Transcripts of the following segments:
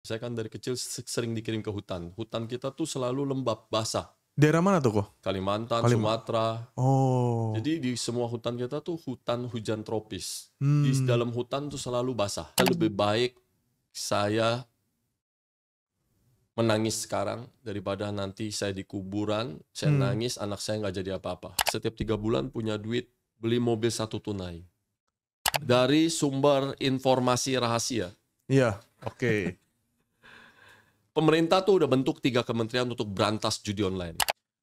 Saya kan dari kecil sering dikirim ke hutan. Hutan kita tuh selalu lembab, basah. Daerah mana tuh kok? Kalimantan, Kalim Sumatera. Oh. Jadi di semua hutan kita tuh hutan hujan tropis. Hmm. Di dalam hutan tuh selalu basah. Lebih baik saya menangis sekarang daripada nanti saya di kuburan, saya hmm. nangis, anak saya nggak jadi apa-apa. Setiap tiga bulan punya duit beli mobil satu tunai dari sumber informasi rahasia. Iya, oke. Okay. pemerintah tuh udah bentuk tiga kementerian untuk berantas judi online.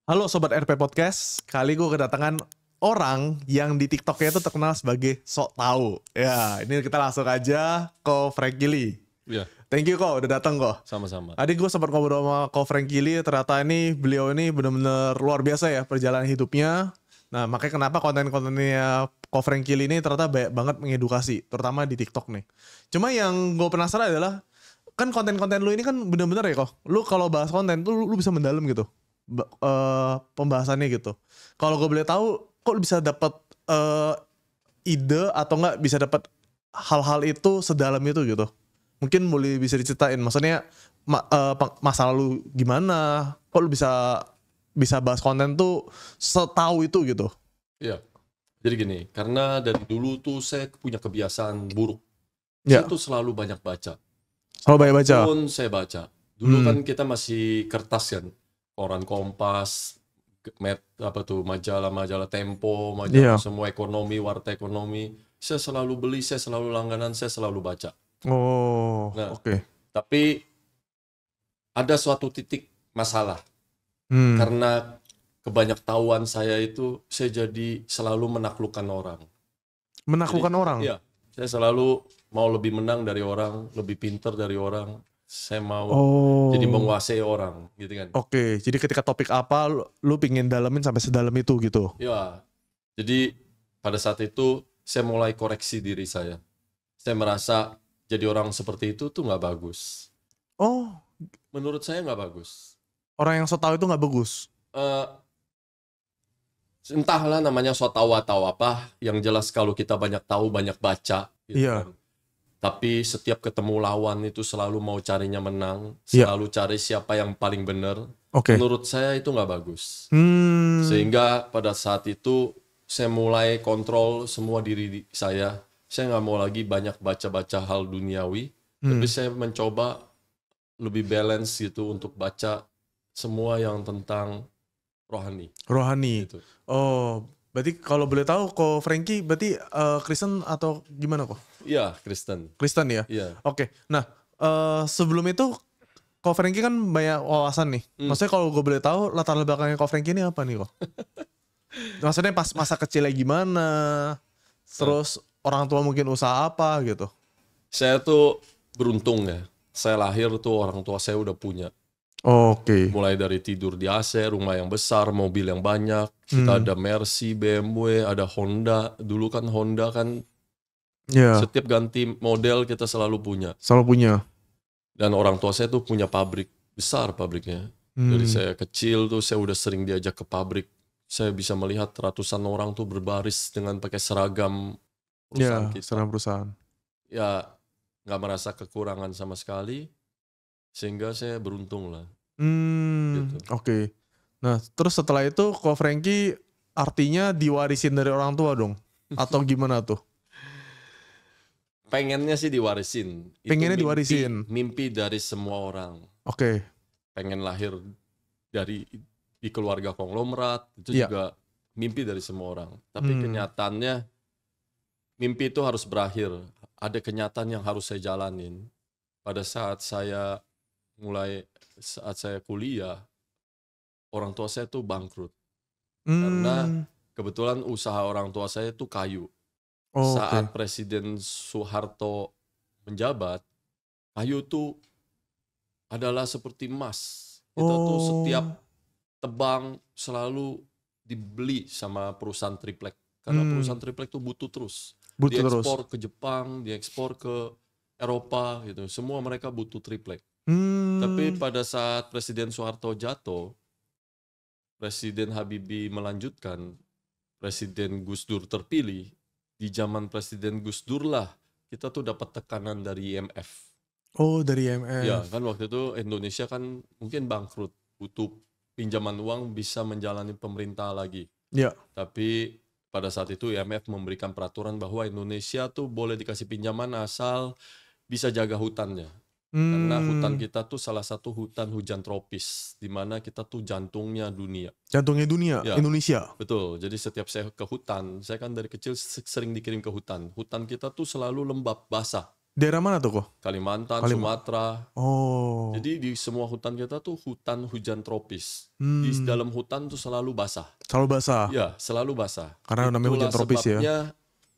Halo Sobat RP Podcast, kali gue kedatangan orang yang di TikToknya itu terkenal sebagai sok tahu. Ya, ini kita langsung aja ke Frank Gili. Ya. Thank you kok udah datang kok. Sama-sama. Tadi gue sempat ngobrol sama kok Frank Gili, ternyata ini beliau ini benar-benar luar biasa ya perjalanan hidupnya. Nah, makanya kenapa konten-kontennya Ko Frank Lee ini ternyata banyak banget mengedukasi, terutama di TikTok nih. Cuma yang gue penasaran adalah kan konten-konten lu ini kan bener-bener ya kok. Lu kalau bahas konten tuh lu, lu bisa mendalam gitu. B uh, eh, pembahasannya gitu. Kalau gue boleh tahu kok lu bisa dapat uh, eh, ide atau nggak bisa dapat hal-hal itu sedalam itu gitu. Mungkin boleh bisa diceritain maksudnya ma uh, masa lalu gimana? Kok lu bisa bisa bahas konten tuh setahu itu gitu. Iya. Jadi gini, karena dari dulu tuh saya punya kebiasaan buruk. Yeah. Saya tuh selalu banyak baca Oh, banyak baca. Pun saya baca. Dulu hmm. kan kita masih kertas kan, koran Kompas, met apa tuh majalah-majalah Tempo, majalah yeah. semua ekonomi, warta ekonomi. Saya selalu beli, saya selalu langganan, saya selalu baca. Oh, nah, oke. Okay. Tapi ada suatu titik masalah hmm. karena tahuan saya itu saya jadi selalu menaklukkan orang. Menaklukkan jadi, orang? Iya, saya selalu mau lebih menang dari orang, lebih pinter dari orang, saya mau oh. jadi menguasai orang gitu kan. Oke, okay. jadi ketika topik apa lu, lu pingin dalemin sampai sedalam itu gitu. Ya. Jadi pada saat itu saya mulai koreksi diri saya. Saya merasa jadi orang seperti itu tuh nggak bagus. Oh, menurut saya nggak bagus. Orang yang so tau itu nggak bagus. Uh, entahlah namanya so tau atau apa. Yang jelas kalau kita banyak tahu, banyak baca. Gitu yeah. Kan tapi setiap ketemu lawan itu selalu mau carinya menang, iya. selalu cari siapa yang paling benar. Okay. Menurut saya itu nggak bagus. Hmm. Sehingga pada saat itu saya mulai kontrol semua diri saya. Saya nggak mau lagi banyak baca-baca hal duniawi, hmm. tapi saya mencoba lebih balance gitu untuk baca semua yang tentang rohani. Rohani. Gitu. Oh, berarti kalau boleh tahu kok Frankie berarti uh, Kristen atau gimana kok? Iya, Kristen. Kristen ya? Iya. Oke. Okay. Nah, uh, sebelum itu Ko Frankie kan banyak wawasan nih. Hmm. Maksudnya kalau gue boleh tahu latar belakangnya Ko Frankie ini apa nih kok? Maksudnya pas masa kecilnya gimana? Terus hmm. orang tua mungkin usaha apa gitu? Saya tuh beruntung ya. Saya lahir tuh orang tua saya udah punya. Oh, Oke. Okay. Mulai dari tidur di AC, rumah yang besar, mobil yang banyak. Kita hmm. ada Mercy, BMW, ada Honda. Dulu kan Honda kan Yeah. Setiap ganti model kita selalu punya. Selalu punya. Dan orang tua saya tuh punya pabrik besar pabriknya. Hmm. Dari saya kecil tuh saya udah sering diajak ke pabrik. Saya bisa melihat ratusan orang tuh berbaris dengan pakai seragam perusahaan yeah, kita. seragam perusahaan. Ya nggak merasa kekurangan sama sekali, sehingga saya beruntung lah. Hmm, gitu. Oke. Okay. Nah, terus setelah itu, kok Frankie artinya diwarisin dari orang tua dong, atau gimana tuh? Pengennya sih diwarisin. Pengennya mimpi, diwarisin. Mimpi dari semua orang. Oke. Okay. Pengen lahir dari di keluarga konglomerat itu yeah. juga mimpi dari semua orang. Tapi hmm. kenyataannya mimpi itu harus berakhir. Ada kenyataan yang harus saya jalanin. Pada saat saya mulai saat saya kuliah, orang tua saya tuh bangkrut. Hmm. Karena kebetulan usaha orang tua saya itu kayu. Oh, Saat okay. Presiden Soeharto menjabat, kayu itu adalah seperti emas. itu oh. tuh setiap tebang selalu dibeli sama perusahaan triplek karena hmm. perusahaan triplek tuh butuh terus. Butuh diekspor terus. ke Jepang, diekspor ke Eropa gitu. Semua mereka butuh triplek. Hmm. Tapi pada saat Presiden Soeharto jatuh, Presiden Habibie melanjutkan, Presiden Gus Dur terpilih, di zaman Presiden Gus Dur lah kita tuh dapat tekanan dari IMF. Oh, dari IMF. Ya, kan waktu itu Indonesia kan mungkin bangkrut, butuh pinjaman uang bisa menjalani pemerintah lagi. Ya. Tapi pada saat itu IMF memberikan peraturan bahwa Indonesia tuh boleh dikasih pinjaman asal bisa jaga hutannya. Hmm. Karena hutan hmm. kita tuh salah satu hutan hujan tropis, di mana kita tuh jantungnya dunia. Jantungnya dunia, ya, Indonesia. Betul. Jadi setiap saya ke hutan, saya kan dari kecil sering dikirim ke hutan. Hutan kita tuh selalu lembab, basah. Daerah mana tuh kok? Kalimantan, Kalim Sumatera. Oh. Jadi di semua hutan kita tuh hutan hujan tropis. Hmm. Di dalam hutan tuh selalu basah. Selalu basah. Ya, selalu basah. Karena Itulah namanya hujan tropis ya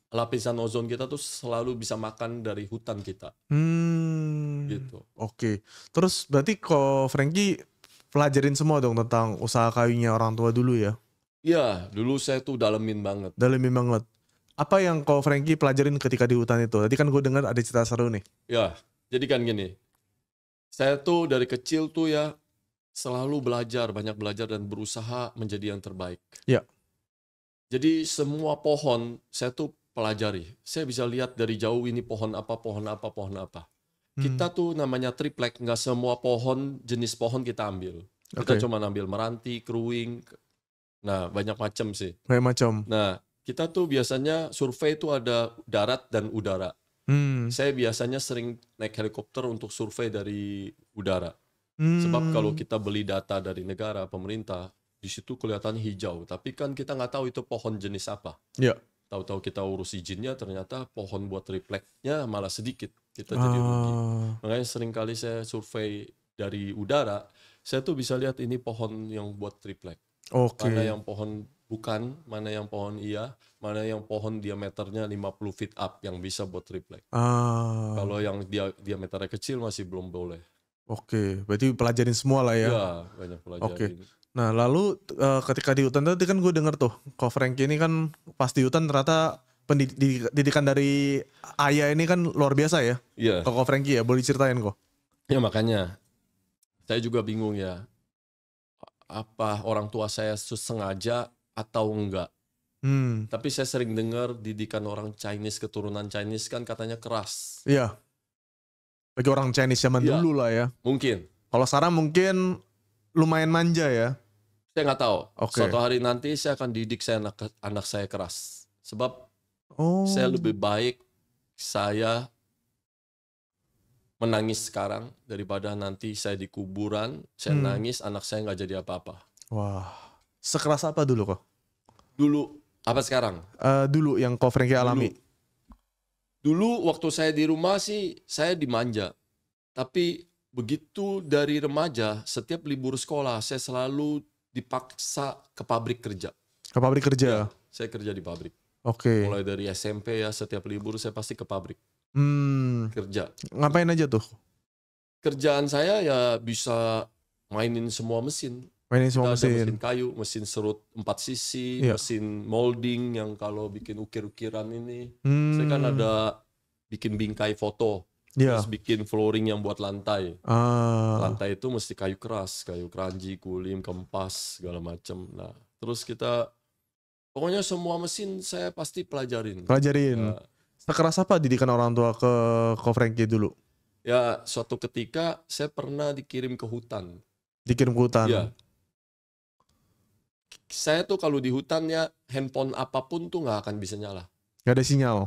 lapisan ozon kita tuh selalu bisa makan dari hutan kita. Hmm. Gitu. Oke. Okay. Terus berarti kok Frankie pelajarin semua dong tentang usaha kayunya orang tua dulu ya? Iya, dulu saya tuh dalemin banget. Dalemin banget. Apa yang kau Frankie pelajarin ketika di hutan itu? Tadi kan gue dengar ada cerita seru nih. Iya, jadi kan gini. Saya tuh dari kecil tuh ya selalu belajar, banyak belajar dan berusaha menjadi yang terbaik. Iya. Jadi semua pohon saya tuh pelajari. Saya bisa lihat dari jauh ini pohon apa, pohon apa, pohon apa. Hmm. Kita tuh namanya triplek, nggak semua pohon jenis pohon kita ambil. Okay. Kita cuma ambil meranti, keruing, nah banyak macam sih. Banyak macam. Nah kita tuh biasanya survei itu ada darat dan udara. Hmm. Saya biasanya sering naik helikopter untuk survei dari udara. Hmm. Sebab kalau kita beli data dari negara, pemerintah, di situ kelihatan hijau, tapi kan kita nggak tahu itu pohon jenis apa. Yeah tahu-tahu kita urus izinnya ternyata pohon buat refleksnya malah sedikit kita jadi ah. rugi ah. makanya sering kali saya survei dari udara saya tuh bisa lihat ini pohon yang buat triplek, okay. mana yang pohon bukan mana yang pohon iya mana yang pohon diameternya 50 feet up yang bisa buat triplek. ah. kalau yang dia diameternya kecil masih belum boleh Oke, okay. berarti pelajarin semua lah ya. Iya, banyak pelajarin. Okay. Nah lalu uh, ketika di hutan tadi kan gue denger tuh, Ko Frankie ini kan pas di hutan ternyata pendidikan dari ayah ini kan luar biasa ya. Iya. Yeah. Ko Frankie ya, boleh ceritain kok. Ya makanya, saya juga bingung ya, apa orang tua saya sengaja atau enggak. Hmm. Tapi saya sering dengar didikan orang Chinese keturunan Chinese kan katanya keras. Iya. Bagi orang Chinese zaman yeah. dulu lah ya. Mungkin. Kalau sekarang mungkin lumayan manja ya. Saya nggak tahu. Okay. Suatu hari nanti saya akan didik saya anak anak saya keras. Sebab oh. saya lebih baik saya menangis sekarang daripada nanti saya di kuburan, saya hmm. nangis, anak saya nggak jadi apa-apa. Wah, sekeras apa dulu kok? Dulu apa sekarang? Uh, dulu yang kau Frankie alami. dulu waktu saya di rumah sih saya dimanja, tapi begitu dari remaja setiap libur sekolah saya selalu dipaksa ke pabrik kerja. Ke pabrik kerja? Ya, saya kerja di pabrik. Oke. Okay. Mulai dari SMP ya, setiap libur saya pasti ke pabrik. Hmm. Kerja. Ngapain aja tuh? Kerjaan saya ya bisa mainin semua mesin. Mainin semua mesin. mesin kayu, mesin serut empat sisi, yeah. mesin molding yang kalau bikin ukir-ukiran ini. Hmm. Saya kan ada bikin bingkai foto yeah. terus bikin flooring yang buat lantai. Ah. Lantai itu mesti kayu keras, kayu keranji, kulim, kempas, segala macem. Nah, terus kita pokoknya semua mesin saya pasti pelajarin. Pelajarin. Ya. Sekeras apa didikan orang tua ke Ko Frankie dulu? Ya, suatu ketika saya pernah dikirim ke hutan. Dikirim ke hutan. Ya. Saya tuh kalau di hutan ya handphone apapun tuh nggak akan bisa nyala. Gak ada sinyal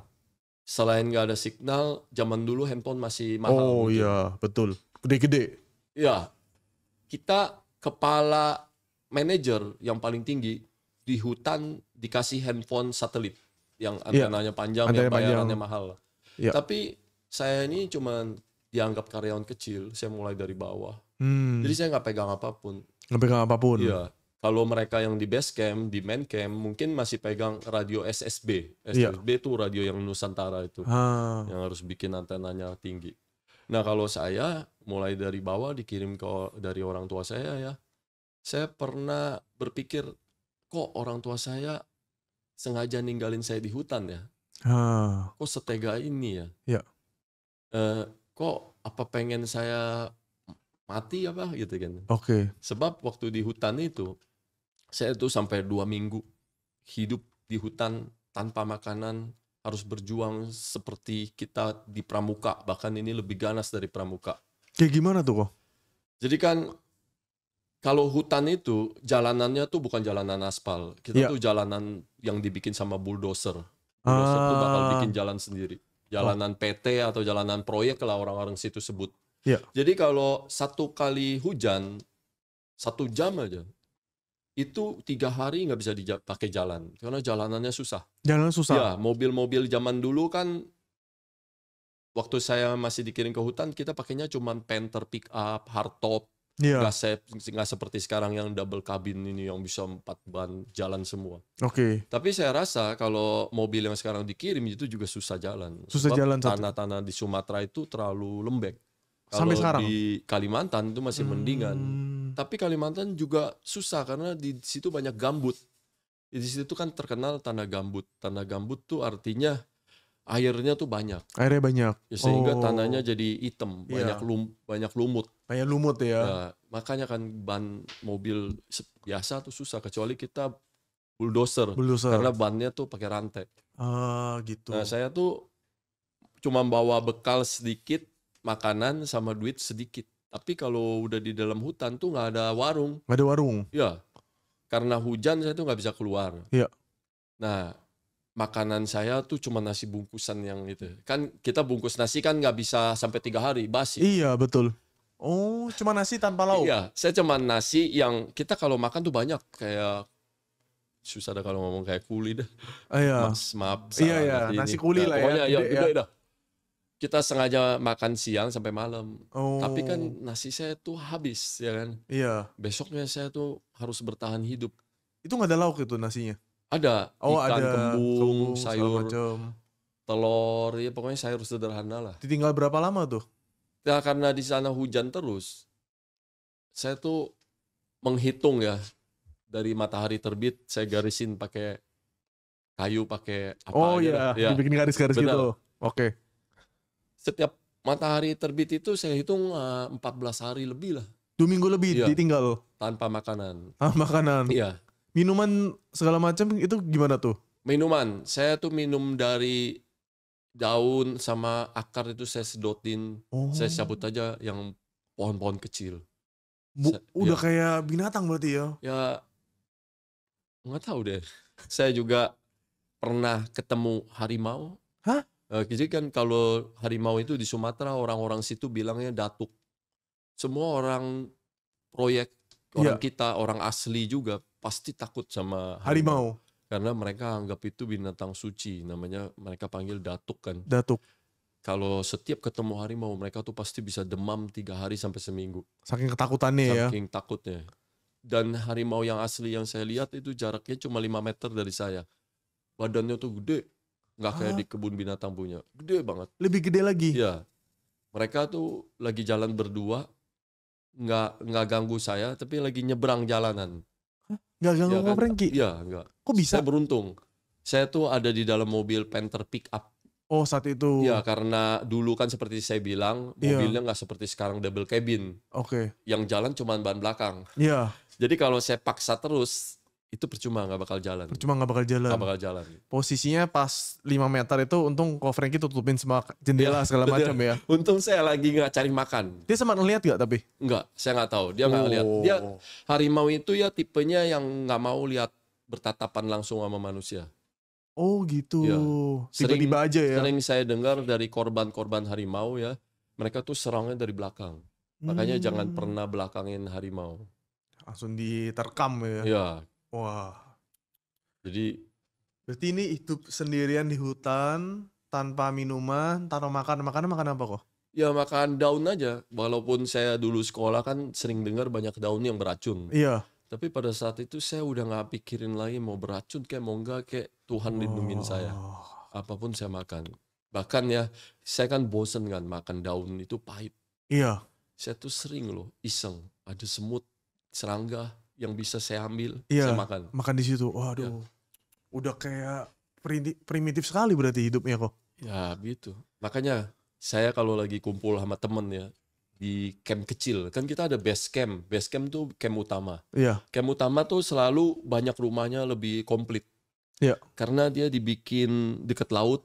selain gak ada signal, zaman dulu handphone masih mahal. Oh iya, betul. Gede-gede. Iya. Kita kepala manajer yang paling tinggi di hutan dikasih handphone satelit yang iya, antenanya yeah. panjang, antenanya yang bayarannya panjang. mahal. Yeah. Tapi saya ini cuma dianggap karyawan kecil, saya mulai dari bawah. Hmm. Jadi saya nggak pegang apapun. Nggak pegang apapun. Iya kalau mereka yang di base camp, di main camp mungkin masih pegang radio SSB. Iya. SSB yeah. itu radio yang Nusantara itu. Ah. Yang harus bikin antenanya tinggi. Nah, kalau saya mulai dari bawah dikirim ke dari orang tua saya ya. Saya pernah berpikir kok orang tua saya sengaja ninggalin saya di hutan ya. Ah. Kok setega ini ya? Yeah. Iya. kok apa pengen saya mati apa gitu kan. Oke. Okay. Sebab waktu di hutan itu saya itu sampai dua minggu hidup di hutan tanpa makanan, harus berjuang seperti kita di pramuka, bahkan ini lebih ganas dari pramuka. Kayak gimana tuh kok? Jadi kan kalau hutan itu jalanannya tuh bukan jalanan aspal, kita yeah. tuh jalanan yang dibikin sama bulldozer. Bulldozer ah. tuh bakal ah. bikin jalan sendiri, jalanan oh. PT atau jalanan proyek lah orang-orang situ sebut. Yeah. Jadi kalau satu kali hujan satu jam aja itu tiga hari nggak bisa dipakai jalan karena jalanannya susah. Jalan susah. Ya, mobil-mobil zaman dulu kan waktu saya masih dikirim ke hutan kita pakainya cuma Panther pick up, hardtop, yeah. nggak se nggak seperti sekarang yang double cabin ini yang bisa empat ban jalan semua. Oke. Okay. Tapi saya rasa kalau mobil yang sekarang dikirim itu juga susah jalan. Susah Sebab jalan. Tanah-tanah di Sumatera itu terlalu lembek. Sampai sekarang. Di Kalimantan itu masih hmm. mendingan. Tapi Kalimantan juga susah karena di situ banyak gambut. Di situ kan terkenal tanah gambut. Tanah gambut tuh artinya airnya tuh banyak. Airnya banyak. Ya, sehingga oh. tanahnya jadi hitam, iya. banyak yeah. lum banyak lumut. Banyak lumut ya. Nah, makanya kan ban mobil biasa tuh susah kecuali kita bulldozer. bulldozer. Karena bannya tuh pakai rantai. Ah, gitu. Nah, saya tuh cuma bawa bekal sedikit makanan sama duit sedikit. Tapi kalau udah di dalam hutan tuh nggak ada warung. Nggak ada warung. Ya, karena hujan saya tuh nggak bisa keluar. Iya. Nah, makanan saya tuh cuma nasi bungkusan yang itu. Kan kita bungkus nasi kan nggak bisa sampai tiga hari basi. Iya betul. Oh, cuma nasi tanpa lauk. Iya, saya cuma nasi yang kita kalau makan tuh banyak kayak susah dah kalau ngomong kayak kuli dah. Ah, iya. Mas, maaf. Iya, iya, nasi kuli nah, lah ya. Pokoknya iya, ya, udah, ya. udah kita sengaja makan siang sampai malam. Oh. Tapi kan oh. nasi saya tuh habis ya kan. Iya. Besoknya saya tuh harus bertahan hidup. Itu nggak ada lauk itu nasinya? Ada. Oh, ikan ada kembung, kembung sayur, macam, telur, ya pokoknya sayur sederhana lah. Ditinggal berapa lama tuh? Ya karena di sana hujan terus. Saya tuh menghitung ya dari matahari terbit saya garisin pakai kayu pakai apa oh, aja. Oh iya, ya. dibikin garis-garis gitu. Oke. Okay setiap matahari terbit itu saya hitung uh, eh, 14 hari lebih lah. Dua minggu lebih iya. ditinggal? Tanpa makanan. Ah, makanan? Iya. Minuman segala macam itu gimana tuh? Minuman, saya tuh minum dari daun sama akar itu saya sedotin, oh. saya cabut aja yang pohon-pohon kecil. Bu, saya, udah ya. kayak binatang berarti ya? Ya, nggak tahu deh. saya juga pernah ketemu harimau. Hah? Eh, jadi kan kalau harimau itu di Sumatera orang-orang situ bilangnya datuk. Semua orang proyek orang yeah. kita orang asli juga pasti takut sama harimau. harimau karena mereka anggap itu binatang suci namanya mereka panggil datuk kan. Datuk. Kalau setiap ketemu harimau mereka tuh pasti bisa demam tiga hari sampai seminggu. Saking ketakutannya Saking ya. Saking takutnya. Dan harimau yang asli yang saya lihat itu jaraknya cuma 5 meter dari saya. Badannya tuh gede, nggak kayak ah. di kebun binatang punya gede banget lebih gede lagi ya mereka tuh lagi jalan berdua nggak nggak ganggu saya tapi lagi nyebrang jalanan nggak ganggu ya, kan? Frankie ya nggak kok bisa saya beruntung saya tuh ada di dalam mobil Panther Pickup Oh saat itu. Ya karena dulu kan seperti saya bilang iya. mobilnya nggak seperti sekarang double cabin. Oke. Okay. Yang jalan cuma ban belakang. Iya. Jadi kalau saya paksa terus itu percuma nggak bakal jalan. Percuma nggak bakal jalan. Gak bakal jalan. Posisinya pas 5 meter itu untung kok Frankie tutupin semua jendela ya, segala macam ya. Untung saya lagi nggak cari makan. Dia sempat ngeliat nggak tapi? Nggak, saya nggak tahu. Dia nggak oh. ngeliat. Dia oh. harimau itu ya tipenya yang nggak mau lihat bertatapan langsung sama manusia. Oh gitu. tiba tiba ya. aja ya. Sering saya dengar dari korban-korban harimau ya, mereka tuh serangnya dari belakang. Makanya hmm. jangan pernah belakangin harimau. Langsung diterkam ya. Ya, Wah. Jadi berarti ini hidup sendirian di hutan tanpa minuman, tanpa makan. Makan makan apa kok? Ya makan daun aja. Walaupun saya dulu sekolah kan sering dengar banyak daun yang beracun. Iya. Tapi pada saat itu saya udah nggak pikirin lagi mau beracun kayak mau nggak kayak Tuhan lindungin oh. saya. Apapun saya makan. Bahkan ya saya kan bosen kan makan daun itu pahit. Iya. Saya tuh sering loh iseng ada semut serangga yang bisa saya ambil, iya, saya makan. Makan di situ. Waduh. Ya. Udah kayak primitif sekali berarti hidupnya kok. Ya, begitu. Makanya saya kalau lagi kumpul sama temen ya di camp kecil kan kita ada base camp base camp tuh camp utama yeah. camp utama tuh selalu banyak rumahnya lebih komplit yeah. karena dia dibikin deket laut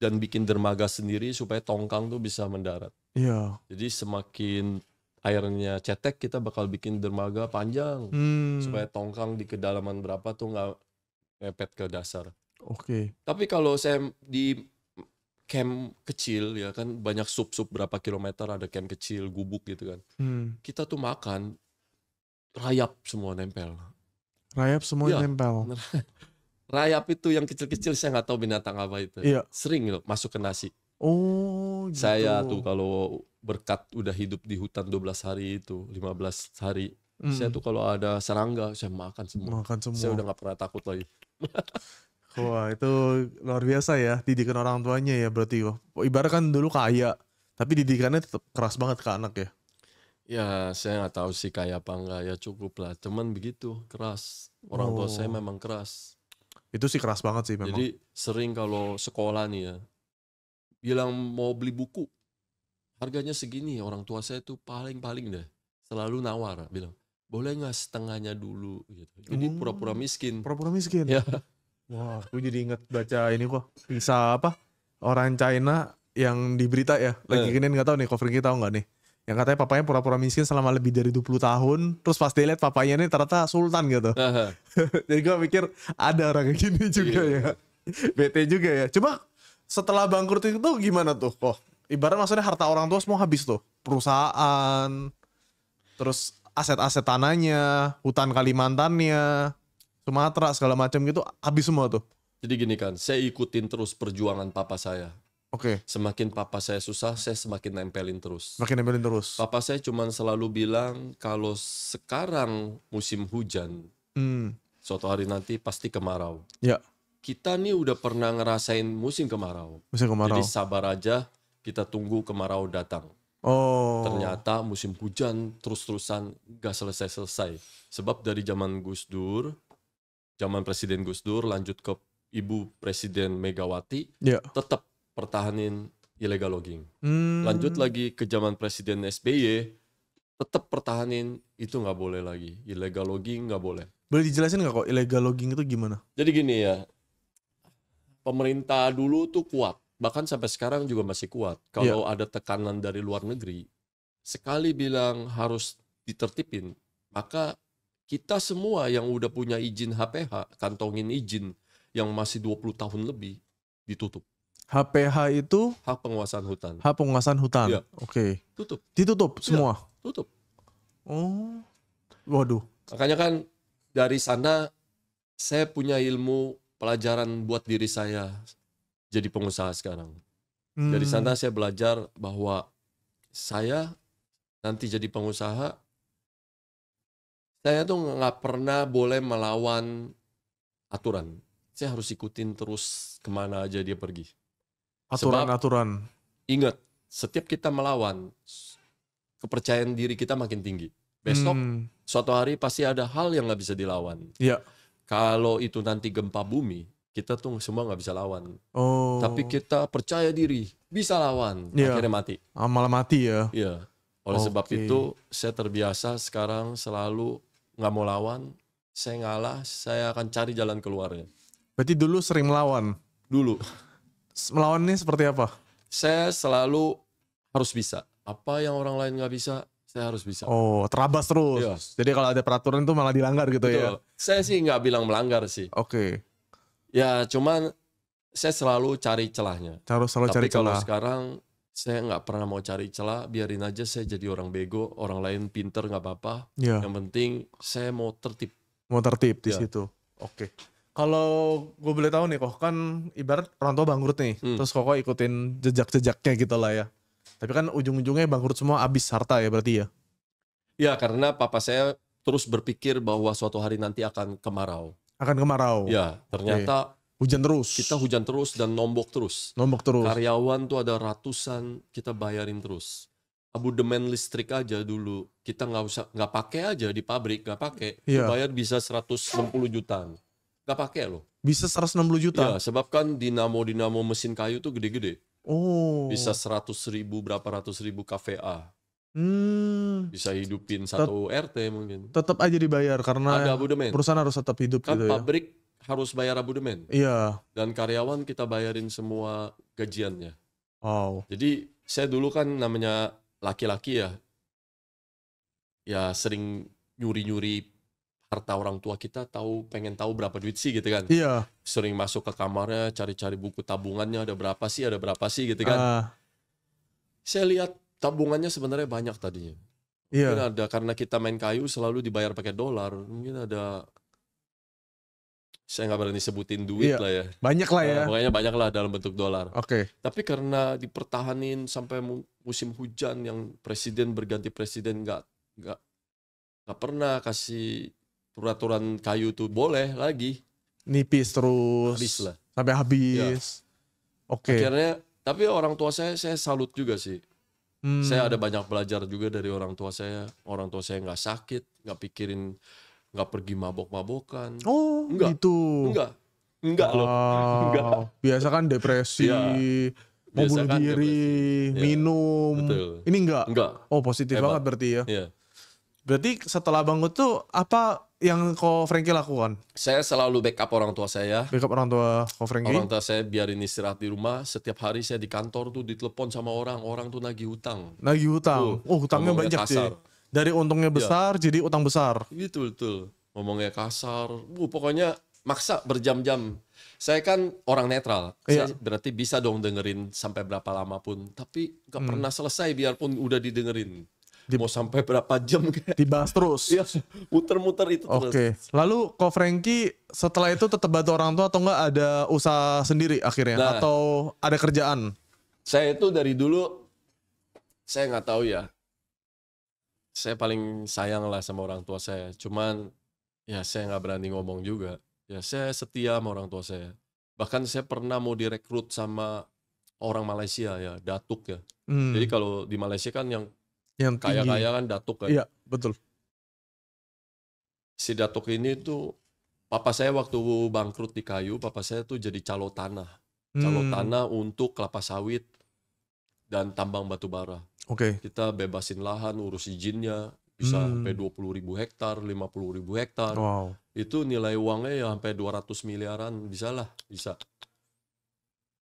dan bikin dermaga sendiri supaya tongkang tuh bisa mendarat yeah. jadi semakin airnya cetek kita bakal bikin dermaga panjang hmm. supaya tongkang di kedalaman berapa tuh nggak ngepet ke dasar. Oke. Okay. Tapi kalau saya di camp kecil ya kan banyak sub-sub berapa kilometer ada camp kecil gubuk gitu kan. Hmm. Kita tuh makan rayap semua nempel. Rayap semua ya. nempel. rayap itu yang kecil-kecil saya nggak tahu binatang apa itu. Iya. Sering loh masuk ke nasi. Oh, gitu. Saya tuh kalau berkat udah hidup di hutan 12 hari itu, 15 hari. Hmm. Saya tuh kalau ada serangga, saya makan semua. Makan semua. Saya udah gak pernah takut lagi. Wah, itu luar biasa ya didikan orang tuanya ya berarti. Ibarat kan dulu kaya, tapi didikannya tetap keras banget ke anak ya. Ya, saya nggak tahu sih kaya apa enggak ya cukup lah. Cuman begitu keras. Orang oh. tua saya oh. memang keras. Itu sih keras banget sih memang. Jadi sering kalau sekolah nih ya, bilang mau beli buku harganya segini orang tua saya tuh paling-paling deh selalu nawar bilang boleh nggak setengahnya dulu gitu jadi oh. pura-pura hmm. miskin pura-pura miskin ya wah aku jadi inget baca ini kok bisa apa orang China yang di berita ya lagi eh. gini kini nggak tahu nih cover kita tahu nggak nih yang katanya papanya pura-pura miskin selama lebih dari 20 tahun terus pas dilihat papanya ini ternyata sultan gitu jadi gue mikir ada orang kayak gini juga iya. ya bete juga ya coba setelah bangkrut itu gimana tuh kok? Ibarat maksudnya harta orang tua semua habis tuh. Perusahaan, terus aset-aset tanahnya, hutan Kalimantannya, Sumatera segala macam gitu habis semua tuh. Jadi gini kan, saya ikutin terus perjuangan papa saya. Oke. Okay. Semakin papa saya susah, saya semakin nempelin terus. semakin nempelin terus. Papa saya cuma selalu bilang kalau sekarang musim hujan, hmm. suatu hari nanti pasti kemarau. Ya kita nih udah pernah ngerasain musim kemarau. Musim kemarau. Jadi sabar aja, kita tunggu kemarau datang. Oh. Ternyata musim hujan terus-terusan gak selesai-selesai. Sebab dari zaman Gus Dur, zaman Presiden Gus Dur lanjut ke Ibu Presiden Megawati, yeah. tetap pertahanin illegal logging. Hmm. Lanjut lagi ke zaman Presiden SBY, tetap pertahanin itu nggak boleh lagi. Illegal logging nggak boleh. Boleh dijelasin nggak kok illegal logging itu gimana? Jadi gini ya, pemerintah dulu tuh kuat, bahkan sampai sekarang juga masih kuat. Iya. Kalau yeah. ada tekanan dari luar negeri, sekali bilang harus ditertipin, maka kita semua yang udah punya izin HPH, kantongin izin yang masih 20 tahun lebih ditutup. HPH itu hak penguasaan hutan. Hak penguasaan hutan. Ya. Oke. Okay. Tutup. Ditutup iya, semua. Ya, tutup. Oh. Waduh. Makanya kan dari sana saya punya ilmu pelajaran buat diri saya jadi pengusaha sekarang. Hmm. Dari sana saya belajar bahwa saya nanti jadi pengusaha, saya tuh nggak pernah boleh melawan aturan. Saya harus ikutin terus kemana aja dia pergi. Aturan-aturan. Aturan. Ingat, setiap kita melawan, kepercayaan diri kita makin tinggi. Besok, hmm. suatu hari pasti ada hal yang nggak bisa dilawan. Iya. Yeah kalau itu nanti gempa bumi kita tuh semua nggak bisa lawan. Oh. Tapi kita percaya diri bisa lawan. Yeah. Akhirnya mati. Ah, malah mati ya. Iya. Oleh okay. sebab itu saya terbiasa sekarang selalu nggak mau lawan. Saya ngalah, saya akan cari jalan keluarnya. Berarti dulu sering melawan. Dulu. Melawannya seperti apa? Saya selalu harus bisa. Apa yang orang lain nggak bisa, saya harus bisa. Oh, terabas terus. Yes. Iya. Jadi kalau ada peraturan itu malah dilanggar gitu ya? Betul. ya. Saya sih nggak bilang melanggar sih. Oke. Okay. Ya, cuman saya selalu cari celahnya. Terus selalu Tapi cari celah. Tapi kalau sekarang saya nggak pernah mau cari celah, biarin aja saya jadi orang bego, orang lain pinter nggak apa-apa. Yeah. Yang penting saya mau tertib. Mau tertib di yeah. situ. Oke. Okay. Kalau gue boleh tahu nih kok kan ibarat orang tua bangkrut nih, hmm. terus kok ikutin jejak-jejaknya gitu lah ya tapi kan ujung-ujungnya bangkrut semua habis harta ya berarti ya. Ya karena papa saya terus berpikir bahwa suatu hari nanti akan kemarau. Akan kemarau. Ya, ternyata Oke. hujan terus. Kita hujan terus dan nombok terus. Nombok terus. Karyawan tuh ada ratusan, kita bayarin terus. Abu demand listrik aja dulu. Kita nggak usah nggak pakai aja di pabrik, nggak pakai. Ya. Bayar bisa 160 jutaan. Nggak pakai loh. Bisa 160 juta. Ya, sebab kan dinamo-dinamo mesin kayu tuh gede-gede. Oh. Bisa seratus ribu, berapa ratus ribu KVA. Hmm. Bisa hidupin satu Tet RT mungkin. Tetap aja dibayar karena ada Perusahaan harus tetap hidup kan gitu ya. pabrik harus bayar abudemen. Iya. Dan karyawan kita bayarin semua gajiannya. Wow. Jadi saya dulu kan namanya laki-laki ya. Ya sering nyuri-nyuri harta orang tua kita tahu pengen tahu berapa duit sih gitu kan iya sering masuk ke kamarnya cari-cari buku tabungannya ada berapa sih ada berapa sih gitu kan uh. saya lihat tabungannya sebenarnya banyak tadinya iya. mungkin ada karena kita main kayu selalu dibayar pakai dolar mungkin ada saya nggak berani sebutin duit iya, lah ya banyak lah ya nah, pokoknya makanya banyak lah dalam bentuk dolar oke okay. tapi karena dipertahanin sampai musim hujan yang presiden berganti presiden nggak nggak nggak pernah kasih peraturan kayu tuh boleh lagi nipis terus habis lah sampai iya. habis ya. oke okay. akhirnya tapi orang tua saya saya salut juga sih hmm. saya ada banyak belajar juga dari orang tua saya orang tua saya nggak sakit nggak pikirin nggak pergi mabok-mabokan oh enggak gitu. enggak enggak wow. loh enggak biasa kan depresi ya. mau bunuh kan diri depresi. Iya. minum Betul. ini enggak enggak oh positif Hebat. banget berarti ya, ya. Berarti setelah bangun tuh apa yang kau Frankie lakukan? Saya selalu backup orang tua saya. Backup orang tua kau Frankie? Orang tua saya biarin istirahat di rumah. Setiap hari saya di kantor tuh ditelepon sama orang. Orang tuh nagih hutang. Nagih hutang? Tuh, oh hutangnya banyak kasar. sih. Dari untungnya iya. besar ya. jadi utang besar. Gitu betul. Ngomongnya kasar. Uh, pokoknya maksa berjam-jam. Saya kan orang netral. Iya. berarti bisa dong dengerin sampai berapa lama pun. Tapi gak hmm. pernah selesai biarpun udah didengerin. Di, mau sampai berapa jam kayak dibahas terus ya muter-muter itu oke okay. lalu kok Frankie setelah itu tetap bantu orang tua atau enggak ada usaha sendiri akhirnya nah, atau ada kerjaan saya itu dari dulu saya nggak tahu ya saya paling sayang lah sama orang tua saya cuman ya saya nggak berani ngomong juga ya saya setia sama orang tua saya bahkan saya pernah mau direkrut sama orang Malaysia ya datuk ya hmm. jadi kalau di Malaysia kan yang yang kaya-kaya kan datuk kan. Iya, betul. Si datuk ini tuh papa saya waktu bangkrut di kayu, papa saya tuh jadi calo tanah. Calo hmm. tanah untuk kelapa sawit dan tambang batu bara. Oke. Okay. Kita bebasin lahan, urus izinnya, bisa hmm. sampai 20 ribu hektar, 50 ribu hektar. Wow. Itu nilai uangnya ya sampai 200 miliaran, bisa lah, bisa.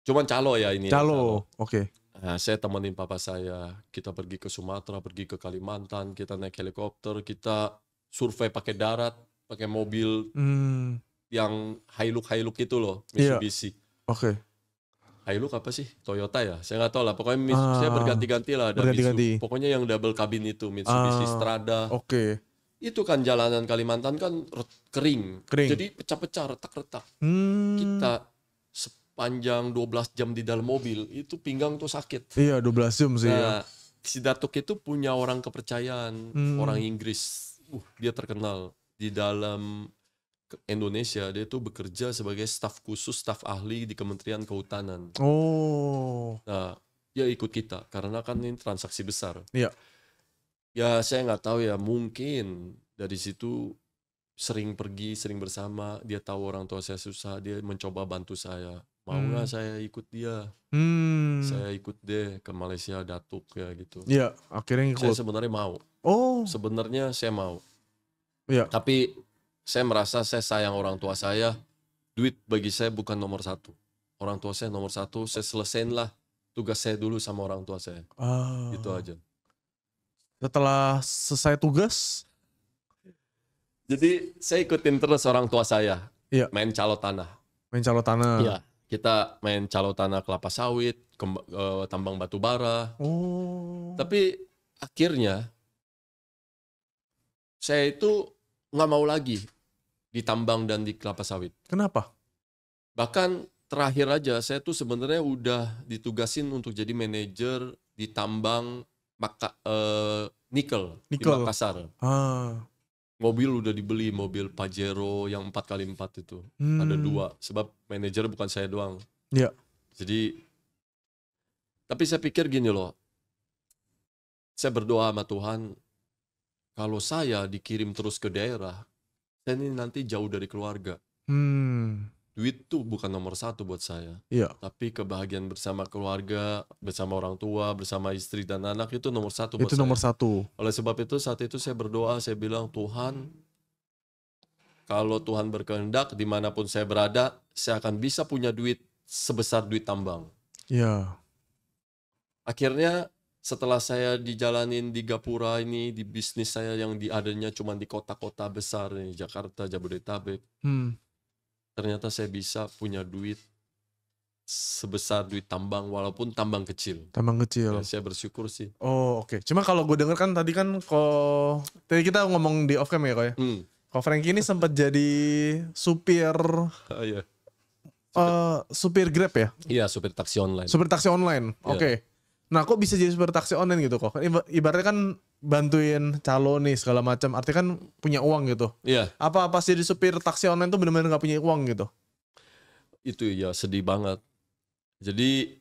Cuman calo ya ini. Calo, oke. Okay. Nah, saya temenin papa saya, kita pergi ke Sumatera, pergi ke Kalimantan, kita naik helikopter, kita survei pakai darat, pakai mobil hmm. yang high look itu loh, iya. Mitsubishi. Yeah. Oke. Okay. look apa sih? Toyota ya? Saya nggak tahu lah. Pokoknya mis- ah. saya berganti-ganti lah. Ada berganti -ganti. Pokoknya yang double cabin itu, Mitsubishi ah, Strada. Oke. Okay. Itu kan jalanan Kalimantan kan kering. kering. Jadi pecah-pecah, retak-retak. Hmm. Kita panjang 12 jam di dalam mobil itu pinggang tuh sakit. Iya 12 jam sih. Ya. Nah, ya. si Datuk itu punya orang kepercayaan hmm. orang Inggris. Uh dia terkenal di dalam Indonesia dia tuh bekerja sebagai staf khusus staf ahli di Kementerian Kehutanan. Oh. Nah dia ya ikut kita karena kan ini transaksi besar. Iya. Ya saya nggak tahu ya mungkin dari situ sering pergi sering bersama dia tahu orang tua saya susah dia mencoba bantu saya mau nggak hmm. saya ikut dia hmm. saya ikut deh ke Malaysia datuk ya gitu ya akhirnya ikut. saya sebenarnya mau oh sebenarnya saya mau ya tapi saya merasa saya sayang orang tua saya duit bagi saya bukan nomor satu orang tua saya nomor satu saya selesain lah tugas saya dulu sama orang tua saya ah. Itu aja setelah selesai tugas jadi saya ikutin terus orang tua saya ya. main calo tanah main calo tanah ya kita main calo tanah kelapa sawit, uh, tambang batu bara. Oh. Tapi akhirnya saya itu nggak mau lagi di tambang dan di kelapa sawit. Kenapa? Bahkan terakhir aja saya tuh sebenarnya udah ditugasin untuk jadi manajer di tambang maka uh, eh, nikel, nikel di Makassar. Ah mobil udah dibeli mobil Pajero yang empat kali empat itu hmm. ada dua sebab manajer bukan saya doang ya. jadi tapi saya pikir gini loh saya berdoa sama Tuhan kalau saya dikirim terus ke daerah saya ini nanti jauh dari keluarga hmm duit tuh bukan nomor satu buat saya. Iya. Tapi kebahagiaan bersama keluarga, bersama orang tua, bersama istri dan anak itu nomor satu. Buat itu saya. satu. Oleh sebab itu saat itu saya berdoa, saya bilang Tuhan, kalau Tuhan berkehendak dimanapun saya berada, saya akan bisa punya duit sebesar duit tambang. Iya. Akhirnya setelah saya dijalanin di Gapura ini di bisnis saya yang diadanya cuma di kota-kota besar nih Jakarta Jabodetabek hmm ternyata saya bisa punya duit sebesar duit tambang walaupun tambang kecil. Tambang kecil. Ya, saya bersyukur sih. Oh oke. Okay. Cuma kalau gue dengar kan tadi kan kok tadi kita ngomong di off cam ya kok ya. Hmm. Kok Frankie ini sempat jadi supir. Oh, iya. Supir. Uh, eh, supir Grab ya? Iya supir taksi online. Supir taksi online. Iya. Oke. Okay. Yeah. Nah, kok bisa jadi supir taksi online gitu kok? Ibaratnya kan bantuin calo nih segala macam. Artinya kan punya uang gitu. Iya. Apa Apa sih jadi supir taksi online tuh benar-benar nggak punya uang gitu? Itu ya sedih banget. Jadi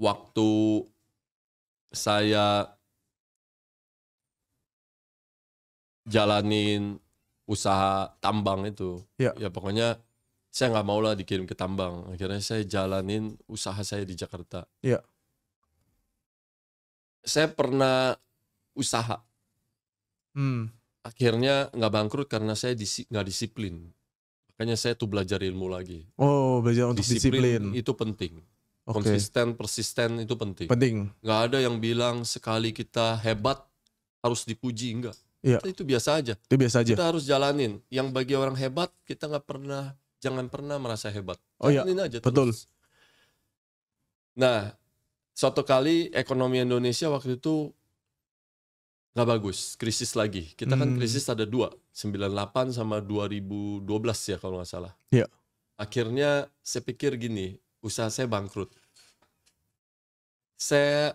waktu saya jalanin usaha tambang itu, ya, ya pokoknya saya nggak mau lah dikirim ke tambang. Akhirnya saya jalanin usaha saya di Jakarta. Iya saya pernah usaha. Hmm. Akhirnya nggak bangkrut karena saya disi nggak disiplin. Makanya saya tuh belajar ilmu lagi. Oh, belajar untuk disiplin. disiplin. Itu penting. Okay. Konsisten, persisten itu penting. Penting. Nggak ada yang bilang sekali kita hebat harus dipuji, enggak. Ya. Itu biasa aja. Itu biasa aja. Kita harus jalanin. Yang bagi orang hebat kita nggak pernah, jangan pernah merasa hebat. Jalanin oh iya. Aja Betul. Nah, Suatu kali ekonomi Indonesia waktu itu nggak bagus, krisis lagi. Kita kan hmm. krisis ada dua, 98 sama 2012 ya kalau nggak salah. Iya. Akhirnya saya pikir gini, usaha saya bangkrut. Saya